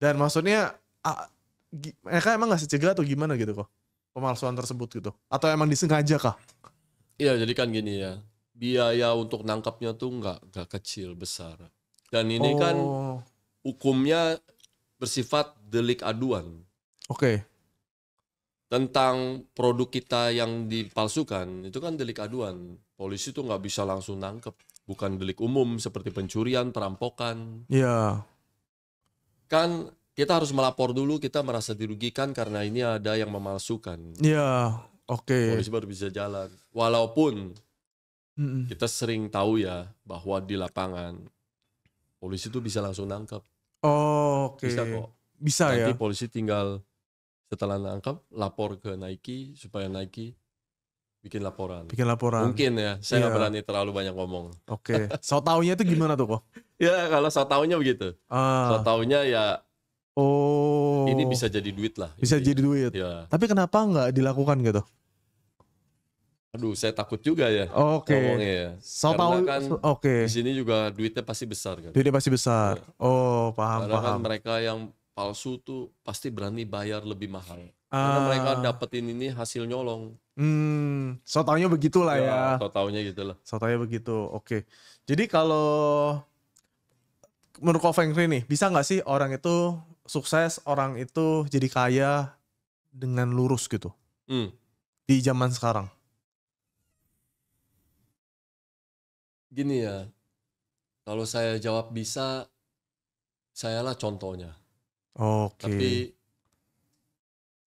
dan maksudnya ah, mereka emang gak secegah atau gimana gitu kok pemalsuan tersebut gitu atau emang disengaja kah iya jadi kan gini ya biaya untuk nangkapnya tuh nggak nggak kecil besar dan ini kan oh. kan hukumnya bersifat delik aduan oke okay tentang produk kita yang dipalsukan itu kan delik aduan polisi itu nggak bisa langsung nangkep bukan delik umum seperti pencurian perampokan iya kan kita harus melapor dulu kita merasa dirugikan karena ini ada yang memalsukan iya oke okay. polisi baru bisa jalan walaupun mm -mm. kita sering tahu ya bahwa di lapangan polisi itu bisa langsung nangkep oh, oke okay. bisa kok bisa Nanti ya polisi tinggal setelah nangkap lapor ke Nike supaya Nike bikin laporan. Bikin laporan. Mungkin ya, saya nggak yeah. berani terlalu banyak ngomong. Oke. Okay. So taunya itu gimana tuh kok? ya kalau so taunya begitu. Ah. So taunya ya. Oh. Ini bisa jadi duit lah. Bisa ini. jadi duit. Ya. Tapi kenapa nggak dilakukan gitu? Aduh, saya takut juga ya. Oke. Okay. ya. So Karena tau, kan so, okay. di sini juga duitnya pasti besar kan. Duitnya pasti besar. Ya. Oh, paham Karena kan paham. Kan mereka yang palsu tuh pasti berani bayar lebih mahal. Ah. Karena mereka dapetin ini hasil nyolong. Hmm, so taunya begitulah ya. ya. So taunya lah. So taunya begitu. Oke. Jadi kalau menurut Kofeng Fengri nih, bisa nggak sih orang itu sukses, orang itu jadi kaya dengan lurus gitu? Hmm. Di zaman sekarang. Gini ya. Kalau saya jawab bisa, sayalah contohnya. Oke. Okay. Tapi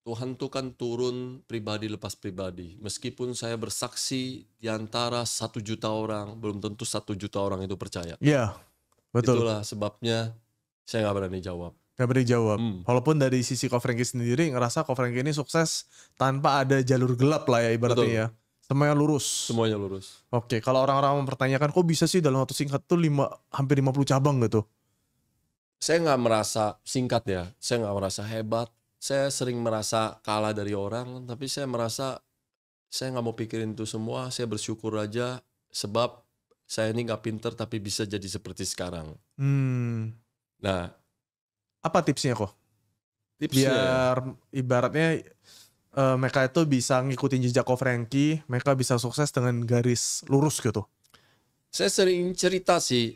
Tuhan tuh kan turun pribadi lepas pribadi. Meskipun saya bersaksi di antara satu juta orang, belum tentu satu juta orang itu percaya. Iya, betul. Itulah sebabnya saya nggak berani jawab. Nggak berani jawab. Hmm. Walaupun dari sisi Ko Frankie sendiri ngerasa Ko Frankie ini sukses tanpa ada jalur gelap lah ya ibaratnya betul. ya. Semuanya lurus. Semuanya lurus. Oke, kalau orang-orang mempertanyakan kok bisa sih dalam waktu singkat tuh lima, hampir 50 cabang gitu saya nggak merasa singkat ya saya nggak merasa hebat saya sering merasa kalah dari orang tapi saya merasa saya nggak mau pikirin itu semua saya bersyukur aja sebab saya ini nggak pinter tapi bisa jadi seperti sekarang hmm. nah apa tipsnya kok tipsnya ya? biar ibaratnya uh, eh, mereka itu bisa ngikutin jejak ko Frankie mereka bisa sukses dengan garis lurus gitu saya sering cerita sih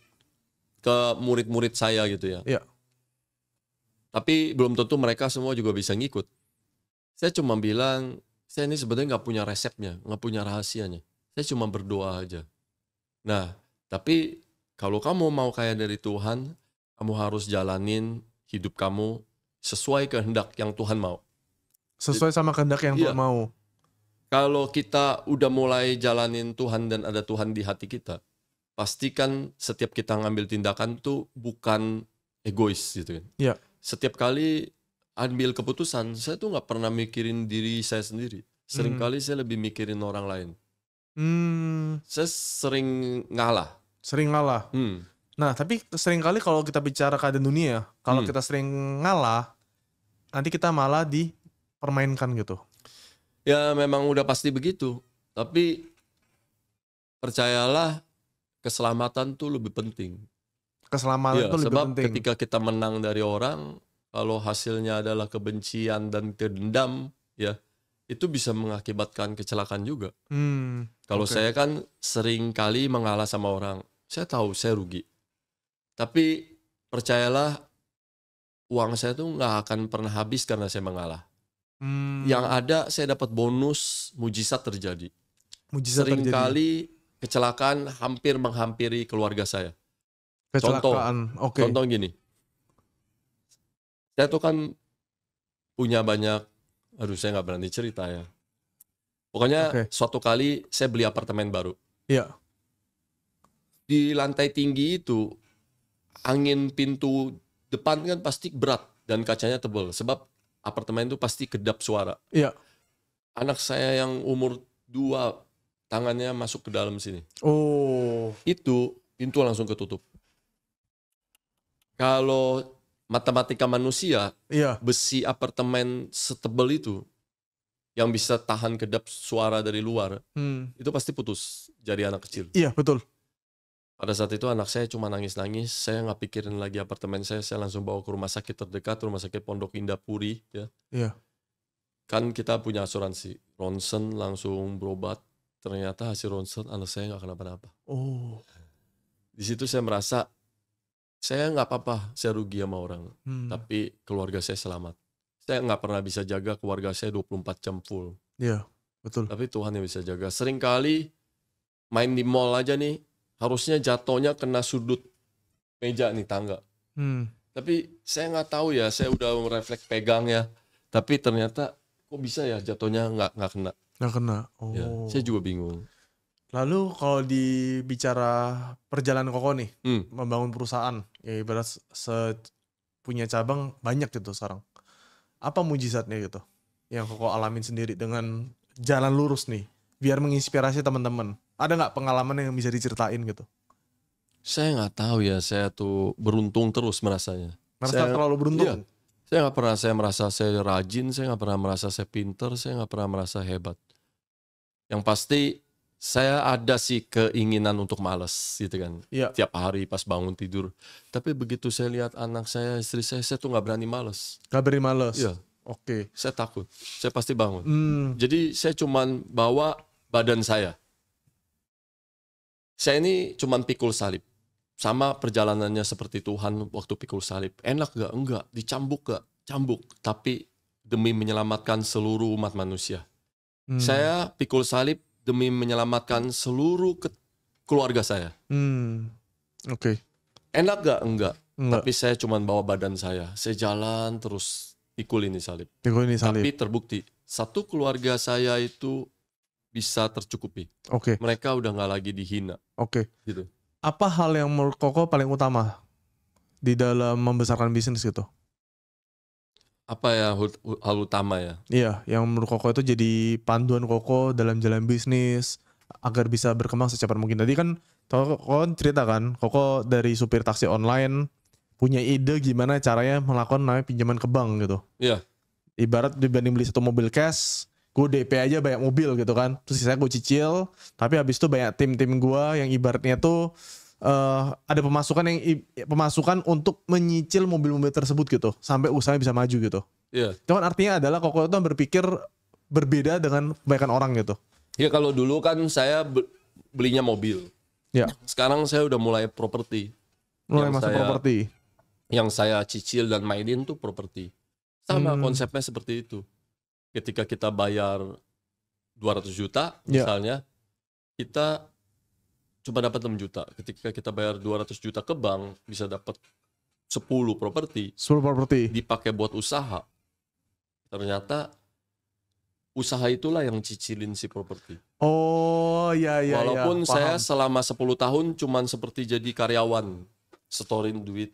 ke murid-murid saya gitu ya. Iya. Tapi belum tentu mereka semua juga bisa ngikut. Saya cuma bilang, saya ini sebenarnya nggak punya resepnya, nggak punya rahasianya. Saya cuma berdoa aja. Nah, tapi kalau kamu mau kaya dari Tuhan, kamu harus jalanin hidup kamu sesuai kehendak yang Tuhan mau. Sesuai sama kehendak yang iya. Tuhan mau. Kalau kita udah mulai jalanin Tuhan dan ada Tuhan di hati kita, pastikan setiap kita ngambil tindakan tuh bukan egois gitu kan. Ya. Setiap kali ambil keputusan, saya tuh nggak pernah mikirin diri saya sendiri. sering hmm. saya lebih mikirin orang lain. Hmm. Saya sering ngalah. Sering ngalah. Hmm. Nah, tapi sering kali kalau kita bicara keadaan dunia, kalau hmm. kita sering ngalah, nanti kita malah dipermainkan gitu. Ya memang udah pasti begitu. Tapi percayalah keselamatan tuh lebih penting. Keselamatan ya, tuh lebih sebab penting. ketika kita menang dari orang, kalau hasilnya adalah kebencian dan dendam, ya itu bisa mengakibatkan kecelakaan juga. Hmm, kalau okay. saya kan sering kali mengalah sama orang, saya tahu saya rugi. Tapi percayalah, uang saya tuh nggak akan pernah habis karena saya mengalah. Hmm. Yang ada saya dapat bonus mujizat terjadi. Mujizat kali kecelakaan hampir menghampiri keluarga saya. Kecelakaan. Contoh, okay. contoh gini. Saya tuh kan punya banyak, aduh saya nggak berani cerita ya. Pokoknya okay. suatu kali saya beli apartemen baru. Iya. Di lantai tinggi itu angin pintu depan kan pasti berat dan kacanya tebal sebab apartemen itu pasti kedap suara. Iya. Anak saya yang umur dua tangannya masuk ke dalam sini. Oh. Itu pintu langsung ketutup. Kalau matematika manusia, iya. besi apartemen setebal itu yang bisa tahan kedap suara dari luar, hmm. itu pasti putus jadi anak kecil. Iya, betul. Pada saat itu anak saya cuma nangis-nangis, saya nggak pikirin lagi apartemen saya, saya langsung bawa ke rumah sakit terdekat, rumah sakit Pondok Indah Puri. Ya. Iya. Kan kita punya asuransi, ronsen langsung berobat, ternyata hasil ronsen anak saya nggak kenapa-napa. Oh. Di situ saya merasa saya nggak apa-apa, saya rugi sama orang, hmm. tapi keluarga saya selamat. Saya nggak pernah bisa jaga keluarga saya 24 jam full. Iya, betul. Tapi Tuhan yang bisa jaga. Sering kali main di mall aja nih, harusnya jatuhnya kena sudut meja nih tangga. Hmm. Tapi saya nggak tahu ya, saya udah merefleks pegang ya. Tapi ternyata kok bisa ya jatuhnya nggak nggak kena Gak kena. Oh. Ya, saya oh. juga bingung. Lalu kalau dibicara perjalanan Koko nih, hmm. membangun perusahaan, ya ibarat se punya cabang banyak gitu sekarang. Apa mujizatnya gitu? Yang Koko alamin sendiri dengan jalan lurus nih, biar menginspirasi teman-teman. Ada nggak pengalaman yang bisa diceritain gitu? Saya nggak tahu ya, saya tuh beruntung terus merasanya. Merasa saya, terlalu beruntung? Iya. Saya nggak pernah saya merasa saya rajin, saya nggak pernah merasa saya pinter, saya nggak pernah merasa hebat yang pasti saya ada sih keinginan untuk males gitu kan ya. tiap hari pas bangun tidur tapi begitu saya lihat anak saya istri saya saya tuh nggak berani males nggak berani males ya oke okay. saya takut saya pasti bangun hmm. jadi saya cuman bawa badan saya saya ini cuman pikul salib sama perjalanannya seperti Tuhan waktu pikul salib enak gak enggak dicambuk gak cambuk tapi demi menyelamatkan seluruh umat manusia Hmm. Saya pikul salib demi menyelamatkan seluruh ke keluarga saya. Hmm. Oke. Okay. Enak gak? Enggak. Enggak. Tapi saya cuma bawa badan saya. Saya jalan terus pikul ini salib. Pikul ini salib. Tapi terbukti satu keluarga saya itu bisa tercukupi. Oke. Okay. Mereka udah nggak lagi dihina. Oke. Okay. Gitu. Apa hal yang menurut Koko paling utama di dalam membesarkan bisnis gitu? apa ya hal, utama ya? Iya, yang menurut Koko itu jadi panduan Koko dalam jalan bisnis agar bisa berkembang secepat mungkin. Tadi kan Koko cerita kan, Koko dari supir taksi online punya ide gimana caranya melakukan naik pinjaman ke bank gitu. Iya. Ibarat dibanding beli satu mobil cash, gue DP aja banyak mobil gitu kan. Terus saya gue cicil, tapi habis itu banyak tim-tim gue yang ibaratnya tuh uh, ada pemasukan yang pemasukan untuk menyicil mobil-mobil tersebut gitu sampai usahanya bisa maju gitu. Iya. Yeah. Cuman artinya adalah Koko itu berpikir berbeda dengan kebanyakan orang gitu. Ya kalau dulu kan saya belinya mobil. Ya. Sekarang saya udah mulai properti. Mulai yang masuk properti. Yang saya cicil dan mainin tuh properti. Sama hmm. konsepnya seperti itu. Ketika kita bayar 200 juta yeah. misalnya, kita cuma dapat 6 juta. Ketika kita bayar 200 juta ke bank, bisa dapat 10 properti. 10 properti. Dipakai buat usaha. Ternyata usaha itulah yang cicilin si properti. Oh, iya iya Walaupun ya, paham. saya selama 10 tahun cuman seperti jadi karyawan, setorin duit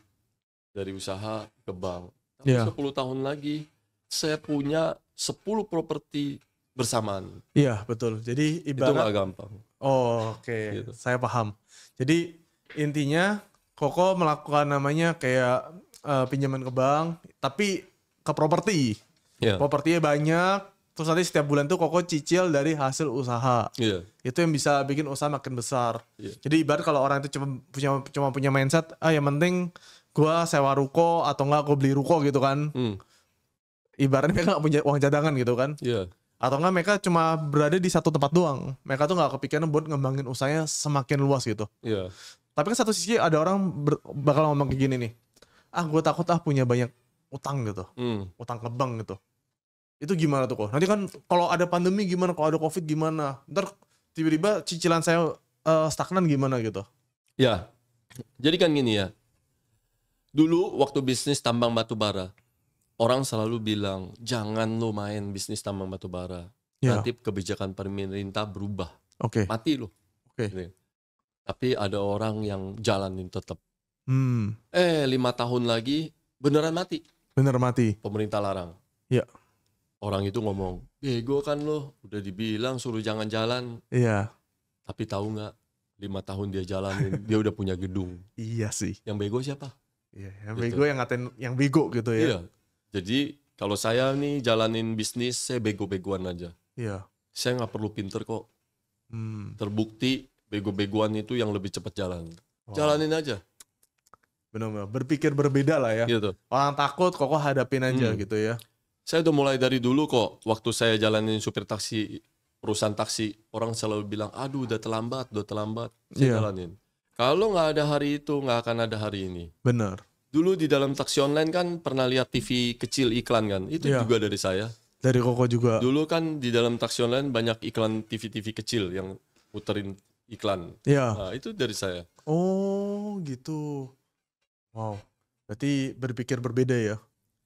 dari usaha ke bank. Tapi yeah. Iya. 10 tahun lagi saya punya 10 properti bersamaan. Iya, betul. Jadi ibarat itu gak gampang. Oh, Oke, okay. gitu. saya paham. Jadi intinya Koko melakukan namanya kayak uh, pinjaman ke bank, tapi ke properti. Yeah. Propertinya banyak, terus nanti setiap bulan tuh Koko cicil dari hasil usaha. Yeah. Itu yang bisa bikin usaha makin besar. Yeah. Jadi ibarat kalau orang itu cuma punya cuma punya mindset, ah yang penting gua sewa ruko atau enggak gua beli ruko gitu kan. Mm. Ibaratnya nggak punya uang cadangan gitu kan. Yeah atau enggak mereka cuma berada di satu tempat doang mereka tuh nggak kepikiran buat ngembangin usahanya semakin luas gitu yeah. tapi kan satu sisi ada orang ber, bakal ngomong kayak gini nih ah gue takut ah punya banyak utang gitu mm. utang ke bank gitu itu gimana tuh kok nanti kan kalau ada pandemi gimana kalau ada covid gimana ntar tiba-tiba cicilan saya uh, stagnan gimana gitu ya jadi kan gini ya dulu waktu bisnis tambang batu bara orang selalu bilang jangan lo main bisnis tambang batu bara. Yeah. Nanti kebijakan pemerintah berubah. Oke. Okay. Mati lo. Oke. Okay. Gitu ya. Tapi ada orang yang jalanin tetap. Hmm. Eh lima tahun lagi beneran mati. Bener mati. Pemerintah larang. Iya. Yeah. Orang itu ngomong, bego kan lo, udah dibilang suruh jangan jalan. Iya. Yeah. Tapi tahu nggak, lima tahun dia jalanin, dia udah punya gedung. Iya sih. Yang bego siapa? Iya, yang gitu. bego yang ngatain yang bego gitu ya. Iya, jadi kalau saya nih jalanin bisnis, saya bego-begoan aja. Iya. Saya nggak perlu pinter kok. Hmm. Terbukti bego-begoan itu yang lebih cepat jalan. Wow. Jalanin aja. Benar-benar berpikir berbeda lah ya. Gitu. Orang takut kok hadapin aja hmm. gitu ya. Saya udah mulai dari dulu kok. Waktu saya jalanin supir taksi perusahaan taksi, orang selalu bilang, aduh udah terlambat, udah terlambat. Saya yeah. jalanin. Kalau nggak ada hari itu, nggak akan ada hari ini. Benar dulu di dalam taksi online kan pernah lihat TV kecil iklan kan itu yeah. juga dari saya dari Koko juga dulu kan di dalam taksi online banyak iklan TV-TV kecil yang puterin iklan Iya. nah, itu dari saya oh gitu wow berarti berpikir berbeda ya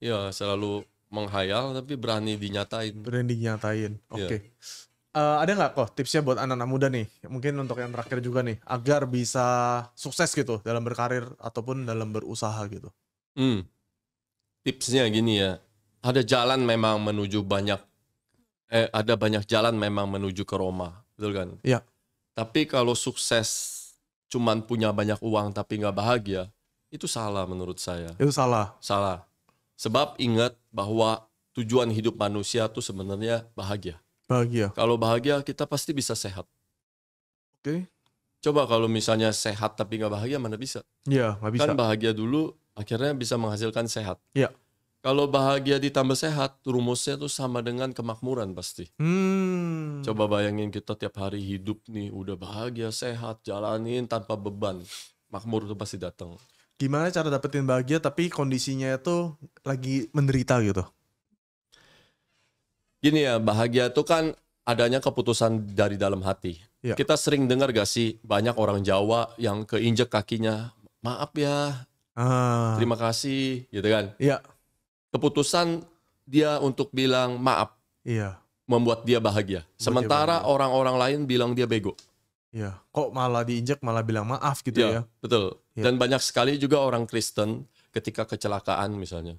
Iya selalu menghayal tapi berani dinyatain berani dinyatain iya. oke okay. yeah uh, ada nggak kok tipsnya buat anak-anak muda nih mungkin untuk yang terakhir juga nih agar bisa sukses gitu dalam berkarir ataupun dalam berusaha gitu hmm. tipsnya gini ya ada jalan memang menuju banyak eh ada banyak jalan memang menuju ke Roma betul kan Iya. tapi kalau sukses cuman punya banyak uang tapi nggak bahagia itu salah menurut saya itu salah salah sebab ingat bahwa tujuan hidup manusia tuh sebenarnya bahagia Bahagia. Kalau bahagia kita pasti bisa sehat. Oke. Okay. Coba kalau misalnya sehat tapi nggak bahagia mana bisa? Iya nggak kan bisa. Kan bahagia dulu akhirnya bisa menghasilkan sehat. Iya. Kalau bahagia ditambah sehat, rumusnya tuh sama dengan kemakmuran pasti. Hmm. Coba bayangin kita tiap hari hidup nih, udah bahagia, sehat, jalanin tanpa beban. Makmur tuh pasti datang. Gimana cara dapetin bahagia tapi kondisinya itu lagi menderita gitu? Gini ya, bahagia itu kan adanya keputusan dari dalam hati. Ya. Kita sering dengar gak sih banyak orang Jawa yang keinjek kakinya, maaf ya, ah. terima kasih, gitu kan? Iya. Keputusan dia untuk bilang maaf. Iya. Membuat dia bahagia. Sementara orang-orang lain bilang dia bego. Iya. Kok malah diinjek malah bilang maaf gitu ya? ya? Betul. Ya. Dan banyak sekali juga orang Kristen ketika kecelakaan misalnya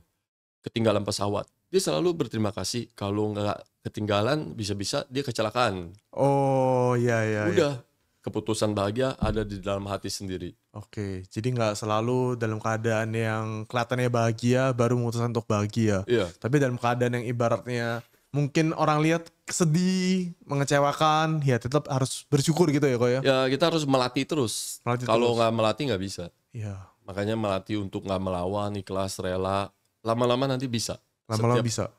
ketinggalan pesawat. Dia selalu berterima kasih kalau nggak ketinggalan bisa-bisa dia kecelakaan. Oh iya iya. iya. Udah iya. keputusan bahagia ada di dalam hati sendiri. Oke, jadi nggak selalu dalam keadaan yang kelihatannya bahagia baru memutuskan untuk bahagia. Iya. Tapi dalam keadaan yang ibaratnya mungkin orang lihat sedih, mengecewakan, ya tetap harus bersyukur gitu ya kok ya. Ya kita harus melatih terus. Melatih Kalau nggak melatih nggak bisa. Iya. Makanya melatih untuk nggak melawan, ikhlas, rela, lama-lama nanti bisa. Lama-lama bisa.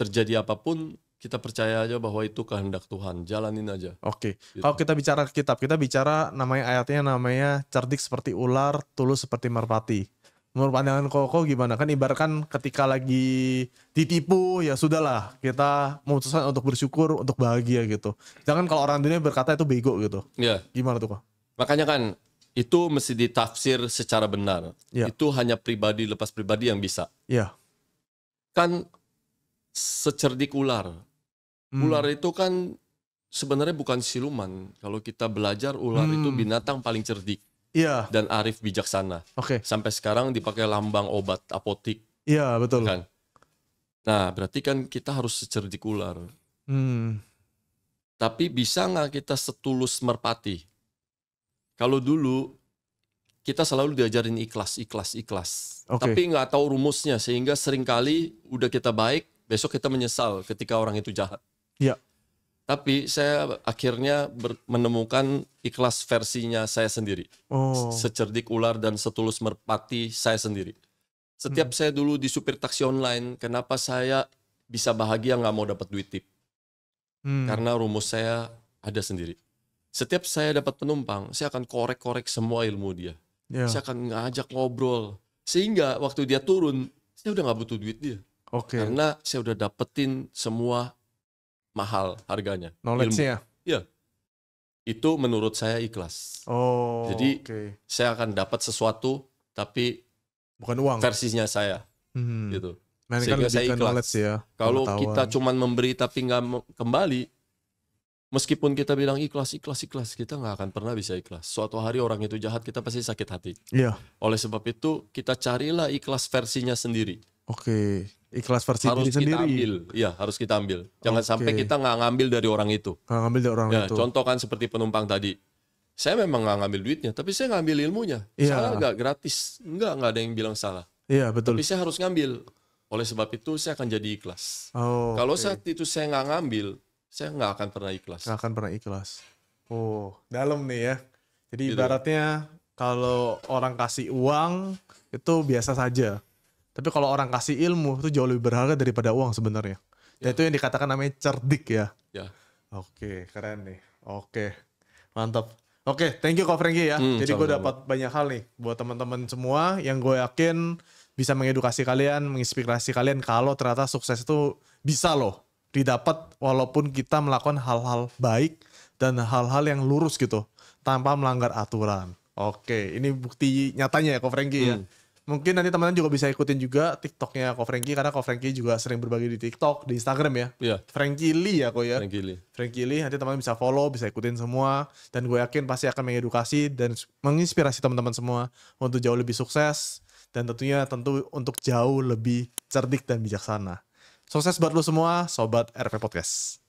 Terjadi apapun kita percaya aja bahwa itu kehendak Tuhan, jalanin aja. Oke. Okay. Gitu. Kalau kita bicara kitab, kita bicara namanya ayatnya namanya cerdik seperti ular, tulus seperti merpati. Menurut pandangan Koko gimana? Kan ibaratkan ketika lagi ditipu ya sudahlah kita memutuskan untuk bersyukur, untuk bahagia gitu. Jangan kalau orang dunia berkata itu bego gitu. Iya. Yeah. Gimana tuh Kok? Makanya kan itu mesti ditafsir secara benar. Yeah. Itu hanya pribadi lepas pribadi yang bisa. Yeah. Kan secerdik ular. Hmm. Ular itu kan sebenarnya bukan siluman. Kalau kita belajar ular hmm. itu binatang paling cerdik. Yeah. Dan arif bijaksana. Oke. Okay. Sampai sekarang dipakai lambang obat apotik. Iya, betul. Kan? Nah, berarti kan kita harus secerdik ular. Hmm. Tapi bisa nggak kita setulus merpati? Kalau dulu kita selalu diajarin ikhlas, ikhlas, ikhlas. Okay. Tapi nggak tahu rumusnya sehingga seringkali udah kita baik, besok kita menyesal ketika orang itu jahat. Iya. Tapi saya akhirnya menemukan ikhlas versinya saya sendiri. Oh. Secerdik ular dan setulus merpati saya sendiri. Setiap hmm. saya dulu di supir taksi online, kenapa saya bisa bahagia nggak mau dapat duit tip? Hmm. Karena rumus saya ada sendiri setiap saya dapat penumpang, saya akan korek-korek semua ilmu dia. Yeah. Saya akan ngajak ngobrol sehingga waktu dia turun, saya udah nggak butuh duit dia. Okay. Karena saya udah dapetin semua mahal harganya. Knowledge-nya. Ya? Iya. Itu menurut saya ikhlas. Oh. Jadi okay. saya akan dapat sesuatu tapi bukan uang. Versinya saya. Hmm. Gitu. Nah, kan Sehingga kan saya ikhlas. Ya, Kalau kita cuman memberi tapi nggak kembali, meskipun kita bilang ikhlas ikhlas ikhlas kita nggak akan pernah bisa ikhlas suatu hari orang itu jahat kita pasti sakit hati yeah. oleh sebab itu kita carilah ikhlas versinya sendiri oke okay. ikhlas versi harus diri kita ambil Iya, harus kita ambil jangan okay. sampai kita nggak ngambil dari orang itu nggak ngambil dari orang ya, itu contoh kan seperti penumpang tadi saya memang nggak ngambil duitnya tapi saya ngambil ilmunya yeah. salah nggak gratis nggak nggak ada yang bilang salah iya yeah, betul tapi saya harus ngambil oleh sebab itu saya akan jadi ikhlas oh, kalau saat itu saya nggak ngambil saya nggak akan pernah ikhlas. Nggak akan pernah ikhlas. Oh, dalam nih ya. Jadi gitu. ibaratnya kalau orang kasih uang itu biasa saja. Tapi kalau orang kasih ilmu itu jauh lebih berharga daripada uang sebenarnya. Dan ya. itu yang dikatakan namanya cerdik ya. Ya. Oke, keren nih. Oke. Mantap. Oke, thank you kok Frankie ya. Hmm, Jadi gue dapat banyak hal nih buat teman-teman semua yang gue yakin bisa mengedukasi kalian, menginspirasi kalian kalau ternyata sukses itu bisa loh didapat walaupun kita melakukan hal-hal baik dan hal-hal yang lurus gitu tanpa melanggar aturan. Oke, ini bukti nyatanya ya Ko Franky ya. hmm. ya. Mungkin nanti teman-teman juga bisa ikutin juga TikToknya Ko Franky karena Ko Franky juga sering berbagi di TikTok, di Instagram ya. Iya. Lee ya kok ya. Franky Lee. Franky Lee nanti teman-teman bisa follow, bisa ikutin semua dan gue yakin pasti akan mengedukasi dan menginspirasi teman-teman semua untuk jauh lebih sukses dan tentunya tentu untuk jauh lebih cerdik dan bijaksana. Sukses buat lu semua, sobat RP Podcast.